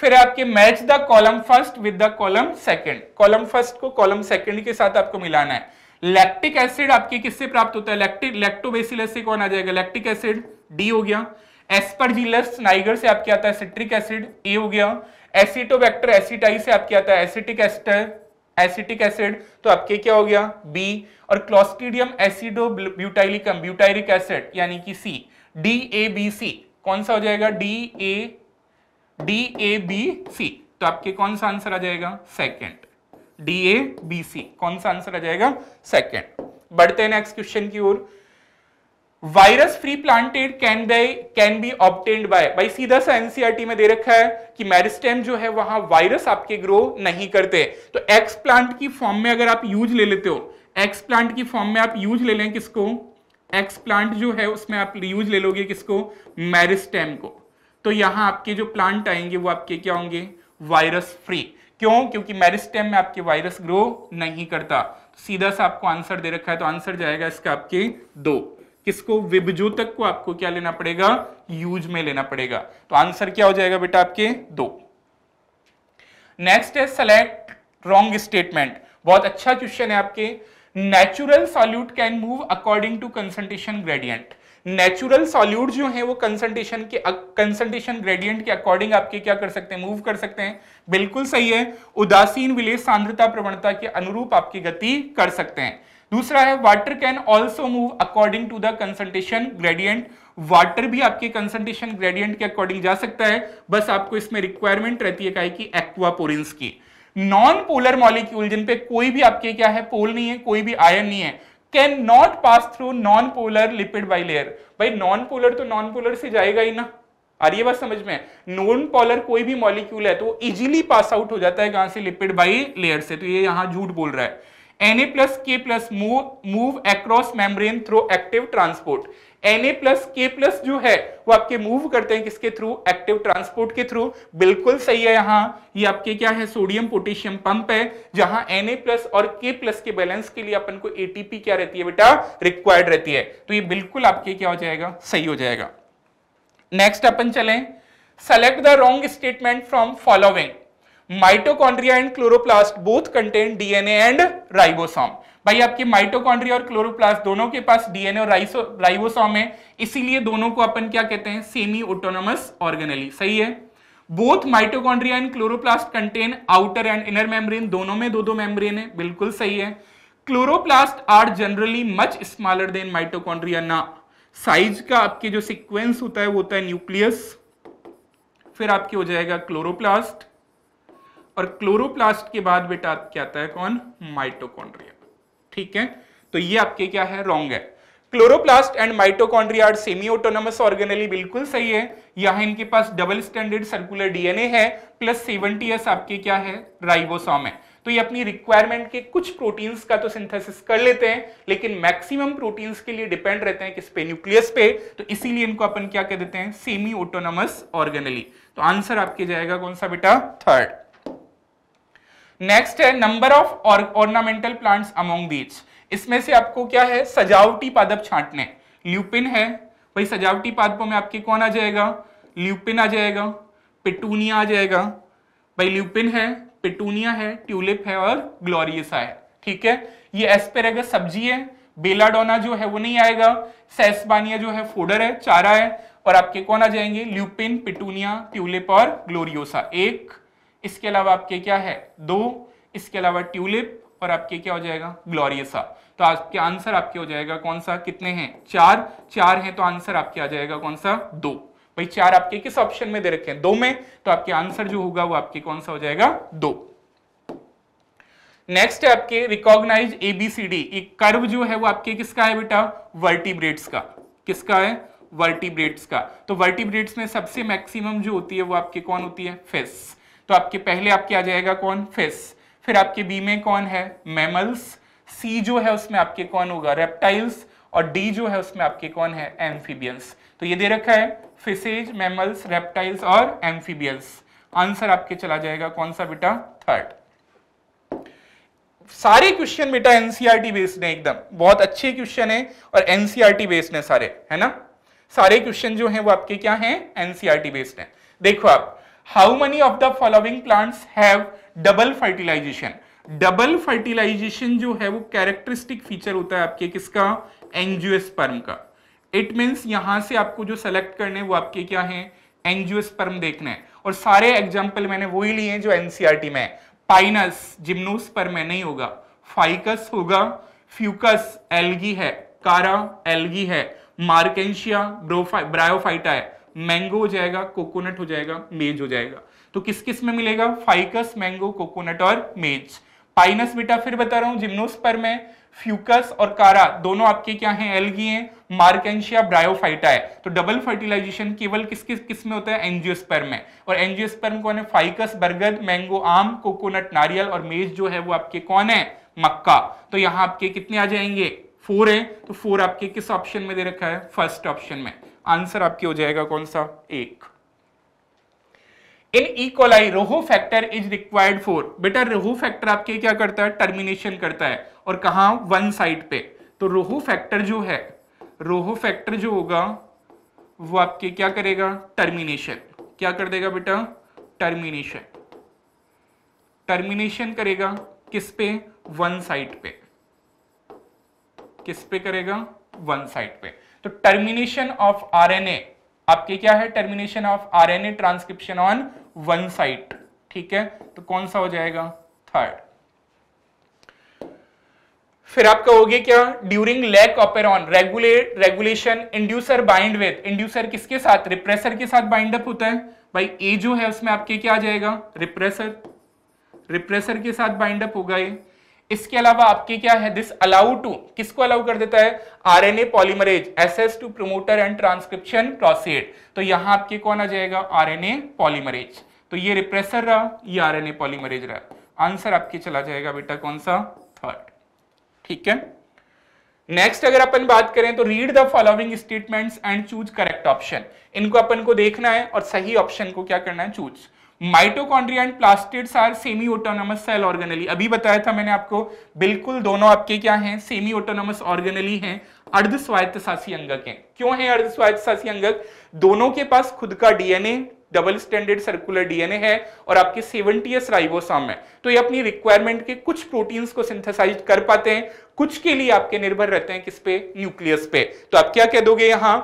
फिर आपके match the column first with the column second column first को कॉलम सेकंड के साथ आपको मिलाना है लैक्टिक एसिड आपके किससे प्राप्त होता है लैक्टिक लैक्टोबेसिल से कौन आ जाएगा लैक्टिक एसिड डी हो गया एस्परजिलस नाइगर से आपके आता है सिट्रिक एसिड ए हो गया एसिटोबैक्टर एसिटाई से आपके आता है एसिटिक एसिड एसिटिक एसिड तो आपके क्या हो गया बी और Clostridium acetobutylicum butyric acid यानी कि C D A B C कौन सा हो जाएगा D A D A B C तो आपके कौन सा आंसर आ जाएगा second D A B C कौन सा आंसर आ जाएगा सेकेंड बढ़ते हैं नेक्स्ट क्वेश्चन की ओर virus free planted can they can be obtained by भाई सीधा सा एनसीआरटी e में दे रखा है कि मेरिस्टेम जो है वहां वायरस आपके ग्रो नहीं करते तो एक्स प्लांट की फॉर्म में अगर आप यूज ले लेते हो एक्स प्लांट की फॉर्म में आप यूज ले लें किसको एक्स प्लांट जो है उसमें आप यूज ले लोगे किसको मेरिस्टेम को तो यहां आपके जो प्लांट आएंगे वो आपके क्या होंगे वायरस फ्री क्यों क्योंकि मेरिस्टेम में आपके वायरस ग्रो नहीं करता तो सीधा सा आपको आंसर दे रखा है तो आंसर जाएगा इसका आपके दो किसको विभजोतक को आपको क्या लेना पड़ेगा यूज में लेना पड़ेगा तो आंसर क्या हो जाएगा बेटा आपके दो नेक्स्ट है सेलेक्ट रॉन्ग स्टेटमेंट बहुत अच्छा क्वेश्चन है आपके natural solute can move according to concentration gradient natural solute जो है वो कंसंट्रेशन के कंसंट्रेशन ग्रेडियंट के अकॉर्डिंग आपके क्या कर सकते हैं मूव कर सकते हैं बिल्कुल सही है उदासीन विलेज सांद्रता प्रवणता के अनुरूप आपकी गति कर सकते हैं दूसरा है water can also move according to the concentration gradient water भी आपके कंसंट्रेशन ग्रेडियंट के अकॉर्डिंग जा सकता है बस आपको इसमें रिक्वायरमेंट रहती है काहे की एक्वापोरेंस की नॉन पोलर मॉलिक्यूल जिन पे कोई भी आपके क्या है पोल नहीं है कोई भी आयन नहीं है can not pass through non polar lipid bilayer भाई नॉन पोलर तो नॉन पोलर से जाएगा ही ना आ रही है बात समझ में नॉन पोलर कोई भी मॉलिक्यूल है तो इजिली इजीली पास आउट हो जाता है कहां से लिपिड बाई लेयर से तो ये यहां झूठ बोल रहा है Na plus K plus move move across membrane through active transport Na plus K plus जो है वो आपके मूव करते हैं किसके थ्रू एक्टिव ट्रांसपोर्ट के थ्रू बिल्कुल सही है यहाँ ये आपके क्या है सोडियम पोटेशियम पंप है जहां Na प्लस और के प्लस के बैलेंस के लिए अपन को एटीपी क्या रहती है बेटा रिक्वायर्ड रहती है तो ये बिल्कुल आपके क्या हो जाएगा सही हो जाएगा नेक्स्ट अपन चले select the wrong statement from following mitochondria and chloroplast both contain DNA and ribosome भाई आपके माइटोकॉन्ड्रिया और क्लोरोप्लास्ट दोनों के पास डीएनए और राइबोसोम है इसीलिए दोनों को अपन क्या कहते हैं सेमी ऑटोनोमस ऑर्गेनली सही है both mitochondria and chloroplast contain outer and inner membrane दोनों में दो दो मेम्ब्रेन है बिल्कुल सही है chloroplast are generally much smaller than mitochondria ना साइज का आपके जो सीक्वेंस होता है वो होता है न्यूक्लियस फिर आपके हो जाएगा क्लोरोप्लास्ट और क्लोरोप्लास्ट के बाद बेटा आपके आता है कौन माइटोकॉन्ड्रिया ठीक है तो ये आपके क्या है रॉन्ग है chloroplast and mitochondria semi autonomous organelle बिल्कुल सही है यहां इनके पास डबल स्टैंडर्ड सर्कुलर डीएनए है प्लस सेवनटी एस आपके क्या है राइबोसॉम है तो ये अपनी रिक्वायरमेंट के कुछ प्रोटीन्स का तो सिंथेसिस कर लेते हैं लेकिन मैक्सिमम प्रोटीन्स के लिए डिपेंड रहते हैं किस पे न्यूक्लियस पे तो इसीलिए इनको अपन क्या कह देते हैं सेमी ऑटोनोमस ऑर्गेनली तो आंसर आपके जाएगा कौन सा बेटा थर्ड नेक्स्ट है number of ornamental plants among these इसमें से आपको क्या है सजावटी पादप छांटने ल्यूपिन है भाई सजावटी पादपों में आपके कौन आ जाएगा ल्यूपिन आ जाएगा पिटूनिया आ जाएगा भाई ल्यूपिन है पिटूनिया है ट्यूलिप है और ग्लोरियसा है ठीक है ये एस्पेरेगस सब्जी है बेलाडोना जो है वो नहीं आएगा सेसबानिया जो है फोडर है चारा है और आपके कौन आ जाएंगे ल्यूपिन पिटूनिया ट्यूलिप और ग्लोरियोसा एक इसके अलावा आपके क्या है दो इसके अलावा ट्यूलिप और आपके क्या हो जाएगा ग्लोरियसा तो आपके आंसर आपके हो जाएगा कौन सा कितने हैं चार चार हैं तो आंसर आपके आ जाएगा कौन सा दो भाई चार आपके किस ऑप्शन में दे रखे हैं दो में तो आपके आंसर जो होगा वो आपके कौन सा हो जाएगा दो नेक्स्ट है आपके रिकॉग्नाइज एबीसीडी एक कर्व जो है वो आपके किसका है बेटा वर्टिब्रेट्स का किसका है वर्टिब्रेट्स का तो वर्टिब्रेट्स में सबसे मैक्सिमम जो होती है वो आपके कौन होती है फेस तो आपके पहले आपके आ जाएगा कौन फिश फिर आपके बी में कौन है मेमल्स सी जो है उसमें आपके कौन होगा रेप्टाइल्स और डी जो है उसमें आपके कौन है एम्फीबियंस तो ये दे रखा है फिशेज मेमल्स रेप्टाइल्स और एम्फीबियंस आंसर आपके चला जाएगा कौन सा बेटा थर्ड सारे क्वेश्चन बेटा एनसीआरटी बेस्ड है एकदम बहुत अच्छे क्वेश्चन है और एनसीआरटी बेस्ड है सारे है ना सारे क्वेश्चन जो है वो आपके क्या है एनसीआरटी बेस्ड है देखो आप how many of the following plants have double fertilization double fertilization जो है वो कैरेक्टरिस्टिक फीचर होता है आपके किसका एंजियोस्पर्म का इट मीन्स यहां से आपको जो सेलेक्ट करने वो आपके क्या है एंजियोस्पर्म देखना है और सारे एग्जाम्पल मैंने वो ही लिए हैं जो एनसीआरटी e में पाइनस जिम्नोस्पर्म में नहीं होगा फाइकस होगा फ्यूकस एलगी है कारा एलगी है मार्केशिया ब्रायोफाइटा है मैंगो हो जाएगा कोकोनट हो जाएगा मेज हो जाएगा तो किस किस में मिलेगा फाइकस मैंगो कोकोनट और मेज पाइनस बेटा फिर बता रहा हूं जिम्नोस्पर में फ्यूकस और कारा दोनों आपके क्या हैं एलगी हैं मार्केंशिया ब्रायोफाइटा है तो डबल फर्टिलाइजेशन केवल किस किस किस में होता है एनजियोस्पर्म में और एनजियोस्पर्म कौन है फाइकस बरगद मैंगो आम कोकोनट नारियल और मेज जो है वो आपके कौन है मक्का तो यहां आपके कितने आ जाएंगे फोर है तो फोर आपके किस ऑप्शन में दे रखा है फर्स्ट ऑप्शन में आंसर आपके हो जाएगा कौन सा एक in E coli rho factor is required for बेटा रोहो फैक्टर आपके क्या करता है टर्मिनेशन करता है और कहा वन साइड पे तो रोहो फैक्टर जो है रोहो फैक्टर जो होगा वो आपके क्या करेगा टर्मिनेशन क्या कर देगा बेटा टर्मिनेशन टर्मिनेशन करेगा किस पे वन साइड पे किस पे करेगा वन साइड पे तो टर्मिनेशन ऑफ आरएनए आपके क्या है termination of RNA transcription on one site ठीक है तो कौन सा हो जाएगा थर्ड फिर आप कहोगे क्या during lac operon regulate regulation inducer bind with inducer किसके साथ रिप्रेसर के साथ बाइंड अप होता है भाई ए जो है उसमें आपके क्या आ जाएगा रिप्रेसर रिप्रेसर के साथ बाइंड अप होगा ये इसके अलावा आपके क्या है दिस अलाउ टू किसको अलाउ कर देता है RNA polymerase access to promoter and transcription क्रॉसिएट तो यहां आपके कौन आ जाएगा आरएनए पॉलीमरेज तो ये रिप्रेसर रहा ये आरएनए पॉलीमरेज रहा आंसर आपके चला जाएगा बेटा कौन सा थर्ड ठीक है नेक्स्ट अगर अपन बात करें तो read the following statements and choose correct option इनको अपन को देखना है और सही ऑप्शन को क्या करना है choose mitochondria and plastids are semi autonomous cell organelle अभी बताया था मैंने आपको बिल्कुल दोनों आपके क्या हैं सेमी ऑटोनोमस ऑर्गेनली हैं अर्ध स्वायत्तशासी अंगक हैं क्यों हैं अर्ध स्वायत्तशासी अंगक दोनों के पास खुद का DNA double standard circular DNA है और आपके सेवेंटीएस राइबोसोम है तो ये अपनी रिक्वायरमेंट के कुछ प्रोटीन्स को सिंथेसाइज कर पाते हैं कुछ के लिए आपके निर्भर रहते हैं किस पे न्यूक्लियस पे तो आप क्या कह दोगे यहां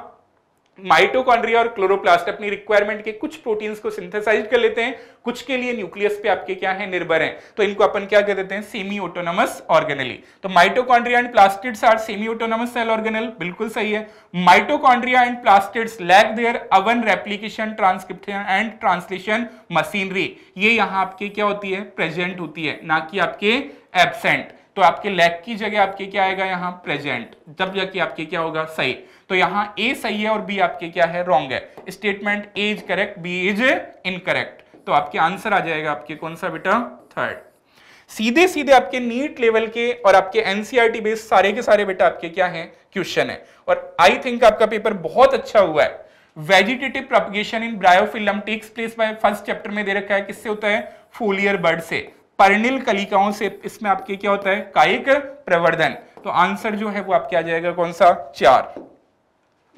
माइटोकॉन्ड्रिया और क्लोरोप्लास्ट अपनी रिक्वायरमेंट के कुछ प्रोटीन्स को सिंथेसाइज कर लेते हैं कुछ के लिए न्यूक्लियस पे आपके क्या है निर्भर हैं तो इनको अपन क्या कह देते हैं सेमी ऑटोनमस ऑर्गेनली तो mitochondria and plastids are semi autonomous cell organelle बिल्कुल सही है mitochondria and plastids lack their own replication transcription and translation machinery ये यहां आपके क्या होती है प्रेजेंट होती है ना कि आपके एबसेंट तो आपके लैक की जगह आपके क्या आएगा यहां प्रेजेंट जब जाके आपके क्या होगा सही तो यहां ए सही है और बी आपके क्या है रॉन्ग है statement A is correct B is incorrect तो आपके आंसर आ जाएगा आपके कौन सा बेटा थर्ड सीधे सीधे आपके नीट लेवल के और आपके एनसीईआरटी बेस्ड e सारे के सारे बेटा आपके क्या है क्वेश्चन है और आई थिंक आपका पेपर बहुत अच्छा हुआ है vegetative propagation in Bryophyllum takes place by first chapter में दे रखा है किससे होता है फोलियर बर्ड से परनिल कलिकाओं से इसमें आपके क्या होता है कायिक प्रवर्धन तो आंसर जो है वो आपके आ जाएगा कौन सा चार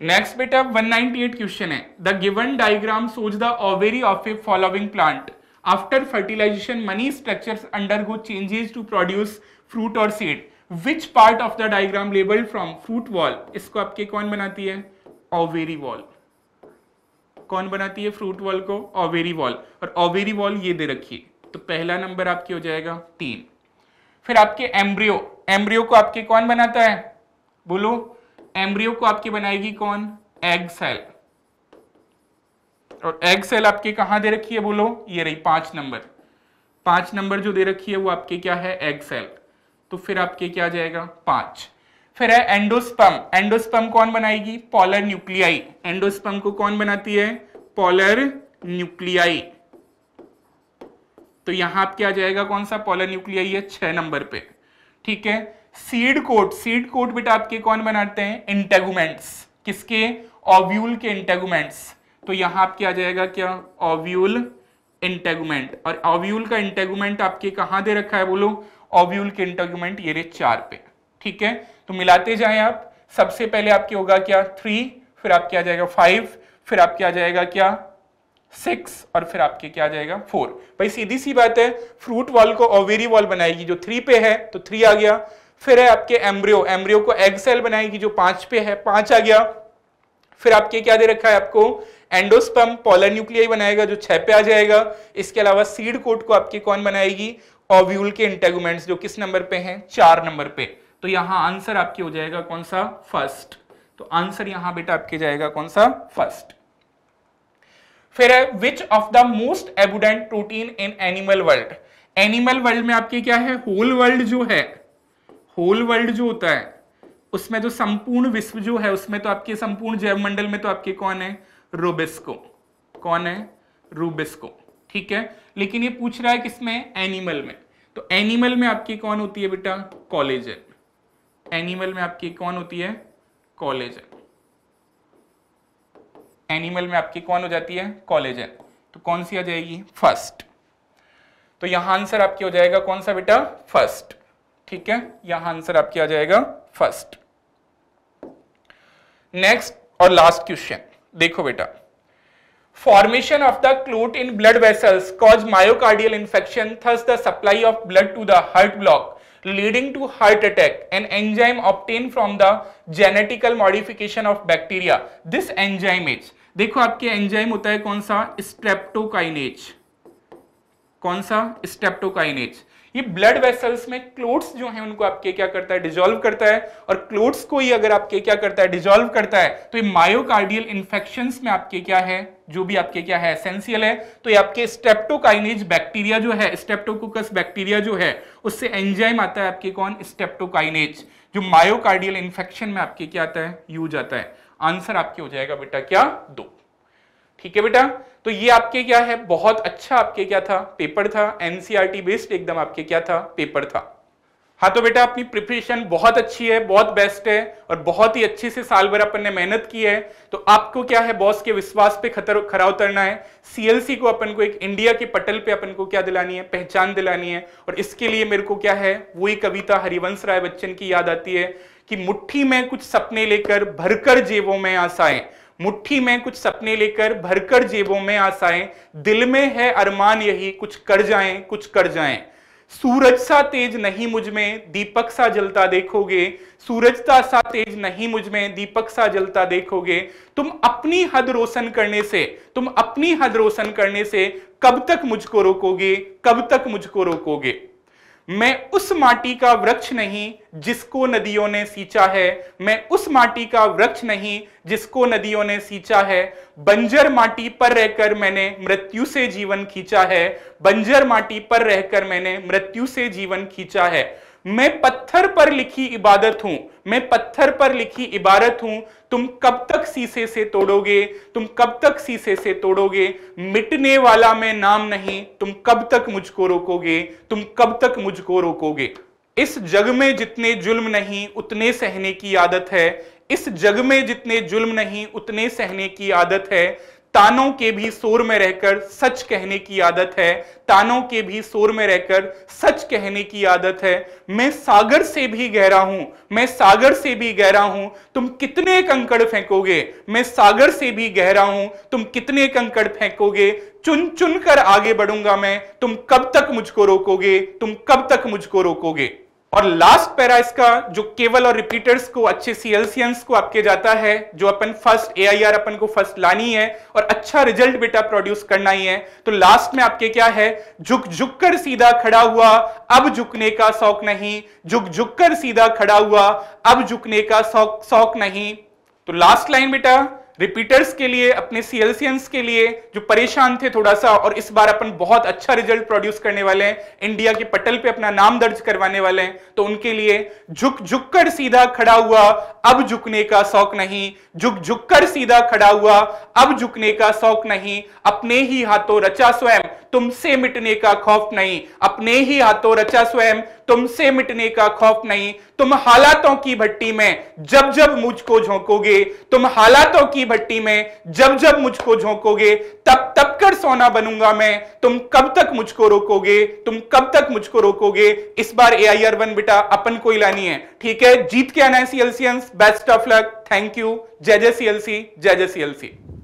नेक्स्ट बेटा 198 क्वेश्चन है the given diagram shows the ovary of a following plant after fertilization many structure undergo changes to produce fruit और seed which part of the diagram labelled from fruit wall इसको आपके कौन बनाती है ovary wall कौन बनाती है fruit wall को ओवेरी वॉल और ओवेरी वॉल ये दे रखिए तो पहला नंबर आपके हो जाएगा तीन फिर आपके एम्ब्रियो एम्ब्रियो को आपके कौन बनाता है बोलो एम्ब्रियो को आपकी बनाएगी कौन एग सेल और एग सेल आपके कहां दे रखी है बोलो ये रही पांच नंबर पांच नंबर जो दे रखी है वो आपके क्या है एग सेल तो फिर आपके क्या जाएगा पांच फिर है एंडोस्पम एंडोस्पम कौन बनाएगी पॉलर न्यूक्लियाई एंडोस्पम को कौन बनाती है पॉलर न्यूक्लियाई तो यहां आपके आ जाएगा कौन सा पॉलर न्यूक्लियाई है छह नंबर पे ठीक है सीड कोट सीड कोट बेटा आपके कौन बनाते हैं इंटेगुमेंट्स किसके ओव्यूल के इंटेगुमेंट्स तो यहां आपके आ जाएगा क्या ओव्यूल इंटेगुमेंट और ओव्यूल का इंटेगुमेंट आपके कहां दे रखा है बोलो ओव्यूल के इंटेगुमेंट ये रे चार पे ठीक है तो मिलाते जाए आप सबसे पहले आपके होगा क्या थ्री फिर आपके आ जाएगा फाइव फिर आपके आ जाएगा क्या सिक्स और फिर आपके क्या आ जाएगा फोर भाई सीधी सी बात है फ्रूट वॉल को ओवेरी वॉल बनाएगी जो थ्री पे है तो थ्री आ गया फिर है आपके एम्ब्रियो एम्ब्रियो को एग सेल बनाएगी जो पांच पे है पांच आ गया फिर आपके क्या दे रखा है आपको एंडोस्पम पॉलर न्यूक्लियाई बनाएगा जो छह पे आ जाएगा इसके अलावा सीड कोट को आपके कौन बनाएगी ऑव्यूल के इंटेगुमेंट जो किस नंबर पे हैं चार नंबर पे तो यहां आंसर आपके हो जाएगा कौन सा फर्स्ट तो आंसर यहां बेटा आपके जाएगा कौन सा फर्स्ट फिर है which of the most abundant protein in animal world animal world में आपके क्या है होल वर्ल्ड जो है होल वर्ल्ड जो होता है उसमें जो संपूर्ण विश्व जो है उसमें तो आपके संपूर्ण जैव मंडल में तो आपके कौन है रोबेस्को कौन है रूबिस्को ठीक है लेकिन ये पूछ रहा है किसमें एनिमल में तो एनिमल में आपकी कौन होती है बेटा कॉलेज एनिमल में आपकी कौन होती है कॉलेज एनिमल में आपकी कौन हो जाती है कॉलेजन तो कौन सी आ जाएगी फर्स्ट तो यहां आंसर आपके हो जाएगा कौन सा बेटा फर्स्ट ठीक है यहां आंसर आपके आ जाएगा फर्स्ट नेक्स्ट और लास्ट क्वेश्चन देखो बेटा formation of the clot in blood vessels cause myocardial infection thus the supply of blood to the heart block leading to heart attack an enzyme obtained from the genetical modification of bacteria this enzyme is देखो आपके enzyme होता है कौन सा streptokinase कौन सा streptokinase ये blood vessels में क्लोट्स जो है उनको आपके क्या करता है डिजोल्व करता है और क्लोट्स को ही अगर आपके क्या करता है डिजोल्व करता है तो ये मायोकार्डियल इन्फेक्शन में आपके क्या है जो भी आपके क्या है एसेंशियल है तो ये आपके स्टेप्टोकाइनेज बैक्टीरिया जो है स्टेप्टोकोकस बैक्टीरिया जो है उससे एंजाइम आता है आपके कौन स्टेप्टोकाइनेज जो मायोकार्डियल इन्फेक्शन में आपके क्या आता है यूज आता है आंसर आपके हो जाएगा बेटा क्या दो ठीक है बेटा तो ये आपके क्या है बहुत अच्छा आपके क्या था पेपर था एनसीआर बेस्ड e एकदम आपके क्या था पेपर था हाँ तो बेटा अपनी प्रिपरेशन बहुत अच्छी है बहुत बेस्ट है और बहुत ही अच्छे से साल भर अपन ने मेहनत की है तो आपको क्या है बॉस के विश्वास पे खतर खरा उतरना है सीएलसी को अपन को एक इंडिया के पटल पे अपन को क्या दिलानी है पहचान दिलानी है और इसके लिए मेरे को क्या है वही कविता हरिवंश राय बच्चन की याद आती है कि मुट्ठी में कुछ सपने लेकर भरकर जेबों में आसाएं मुट्ठी में कुछ सपने लेकर भरकर जेबों में आसाएं दिल में है अरमान यही कुछ कर जाएं कुछ कर जाएं सूरज सा तेज नहीं मुझ में दीपक सा जलता देखोगे सूरजता सा तेज नहीं मुझ में दीपक सा जलता देखोगे तुम अपनी हद रोशन करने से तुम अपनी हद रोशन करने से कब तक मुझको रोकोगे कब तक मुझको रोकोगे मैं उस माटी का वृक्ष नहीं जिसको नदियों ने सींचा है मैं उस माटी का वृक्ष नहीं जिसको नदियों ने सींचा है बंजर माटी पर रहकर मैंने मृत्यु से जीवन खींचा है बंजर माटी पर रहकर मैंने मृत्यु से जीवन खींचा है मैं पत्थर पर लिखी इबादत हूं मैं पत्थर पर लिखी इबारत हूं तुम कब तक शीशे से तोड़ोगे तुम कब तक शीशे से तोड़ोगे मिटने वाला मैं नाम नहीं तुम कब तक मुझको रोकोगे तुम कब तक मुझको रोकोगे इस जग में जितने जुल्म नहीं उतने सहने की आदत है इस जग में जितने जुल्म नहीं उतने सहने की आदत है तानों के भी सोर में रहकर सच कहने की आदत है तानों के भी सोर में रहकर सच कहने की आदत है मैं सागर से भी गहरा हूं मैं सागर से भी गहरा हूं तुम कितने कंकड़ फेंकोगे मैं सागर से भी गहरा हूं तुम कितने कंकड़ फेंकोगे चुन चुन कर आगे बढ़ूंगा मैं तुम कब तक मुझको रोकोगे तुम कब तक मुझको रोकोगे और लास्ट पैरा इसका जो केवल और रिपीटर्स को अच्छे सीएलसीएंस को आपके जाता है जो अपन फर्स्ट एआईआर अपन को फर्स्ट लानी है और अच्छा रिजल्ट बेटा प्रोड्यूस करना ही है तो लास्ट में आपके क्या है झुक झुक कर सीधा खड़ा हुआ अब झुकने का शौक नहीं झुक झुक कर सीधा खड़ा हुआ अब झुकने का शौक शौक नहीं तो लास्ट लाइन बेटा रिपीटर्स के लिए अपने सीएलसीएंस के लिए जो परेशान थे थोड़ा सा और इस बार अपन बहुत अच्छा रिजल्ट प्रोड्यूस करने वाले हैं इंडिया के पटल पे अपना नाम दर्ज करवाने वाले हैं तो उनके लिए झुक झुक कर सीधा खड़ा हुआ अब झुकने का शौक नहीं झुक झुक कर सीधा खड़ा हुआ अब झुकने का शौक नहीं अपने ही हाथों रचा स्वयं तुमसे मिटने का खौफ नहीं अपने ही हाथों रचा स्वयं तुमसे मिटने का खौफ नहीं तुम हालातों की भट्टी में जब जब मुझको झोंकोगे तुम हालातों की भट्टी में जब जब मुझको झोंकोगे तब तब कर सोना बनूंगा मैं तुम कब तक मुझको रोकोगे तुम कब तक मुझको रोकोगे इस बार ए आई आर वन बेटा अपन को लानी है ठीक है जीत के आना है CLC best of luck thank you जय जय सीएलसी जय जय सीएलसी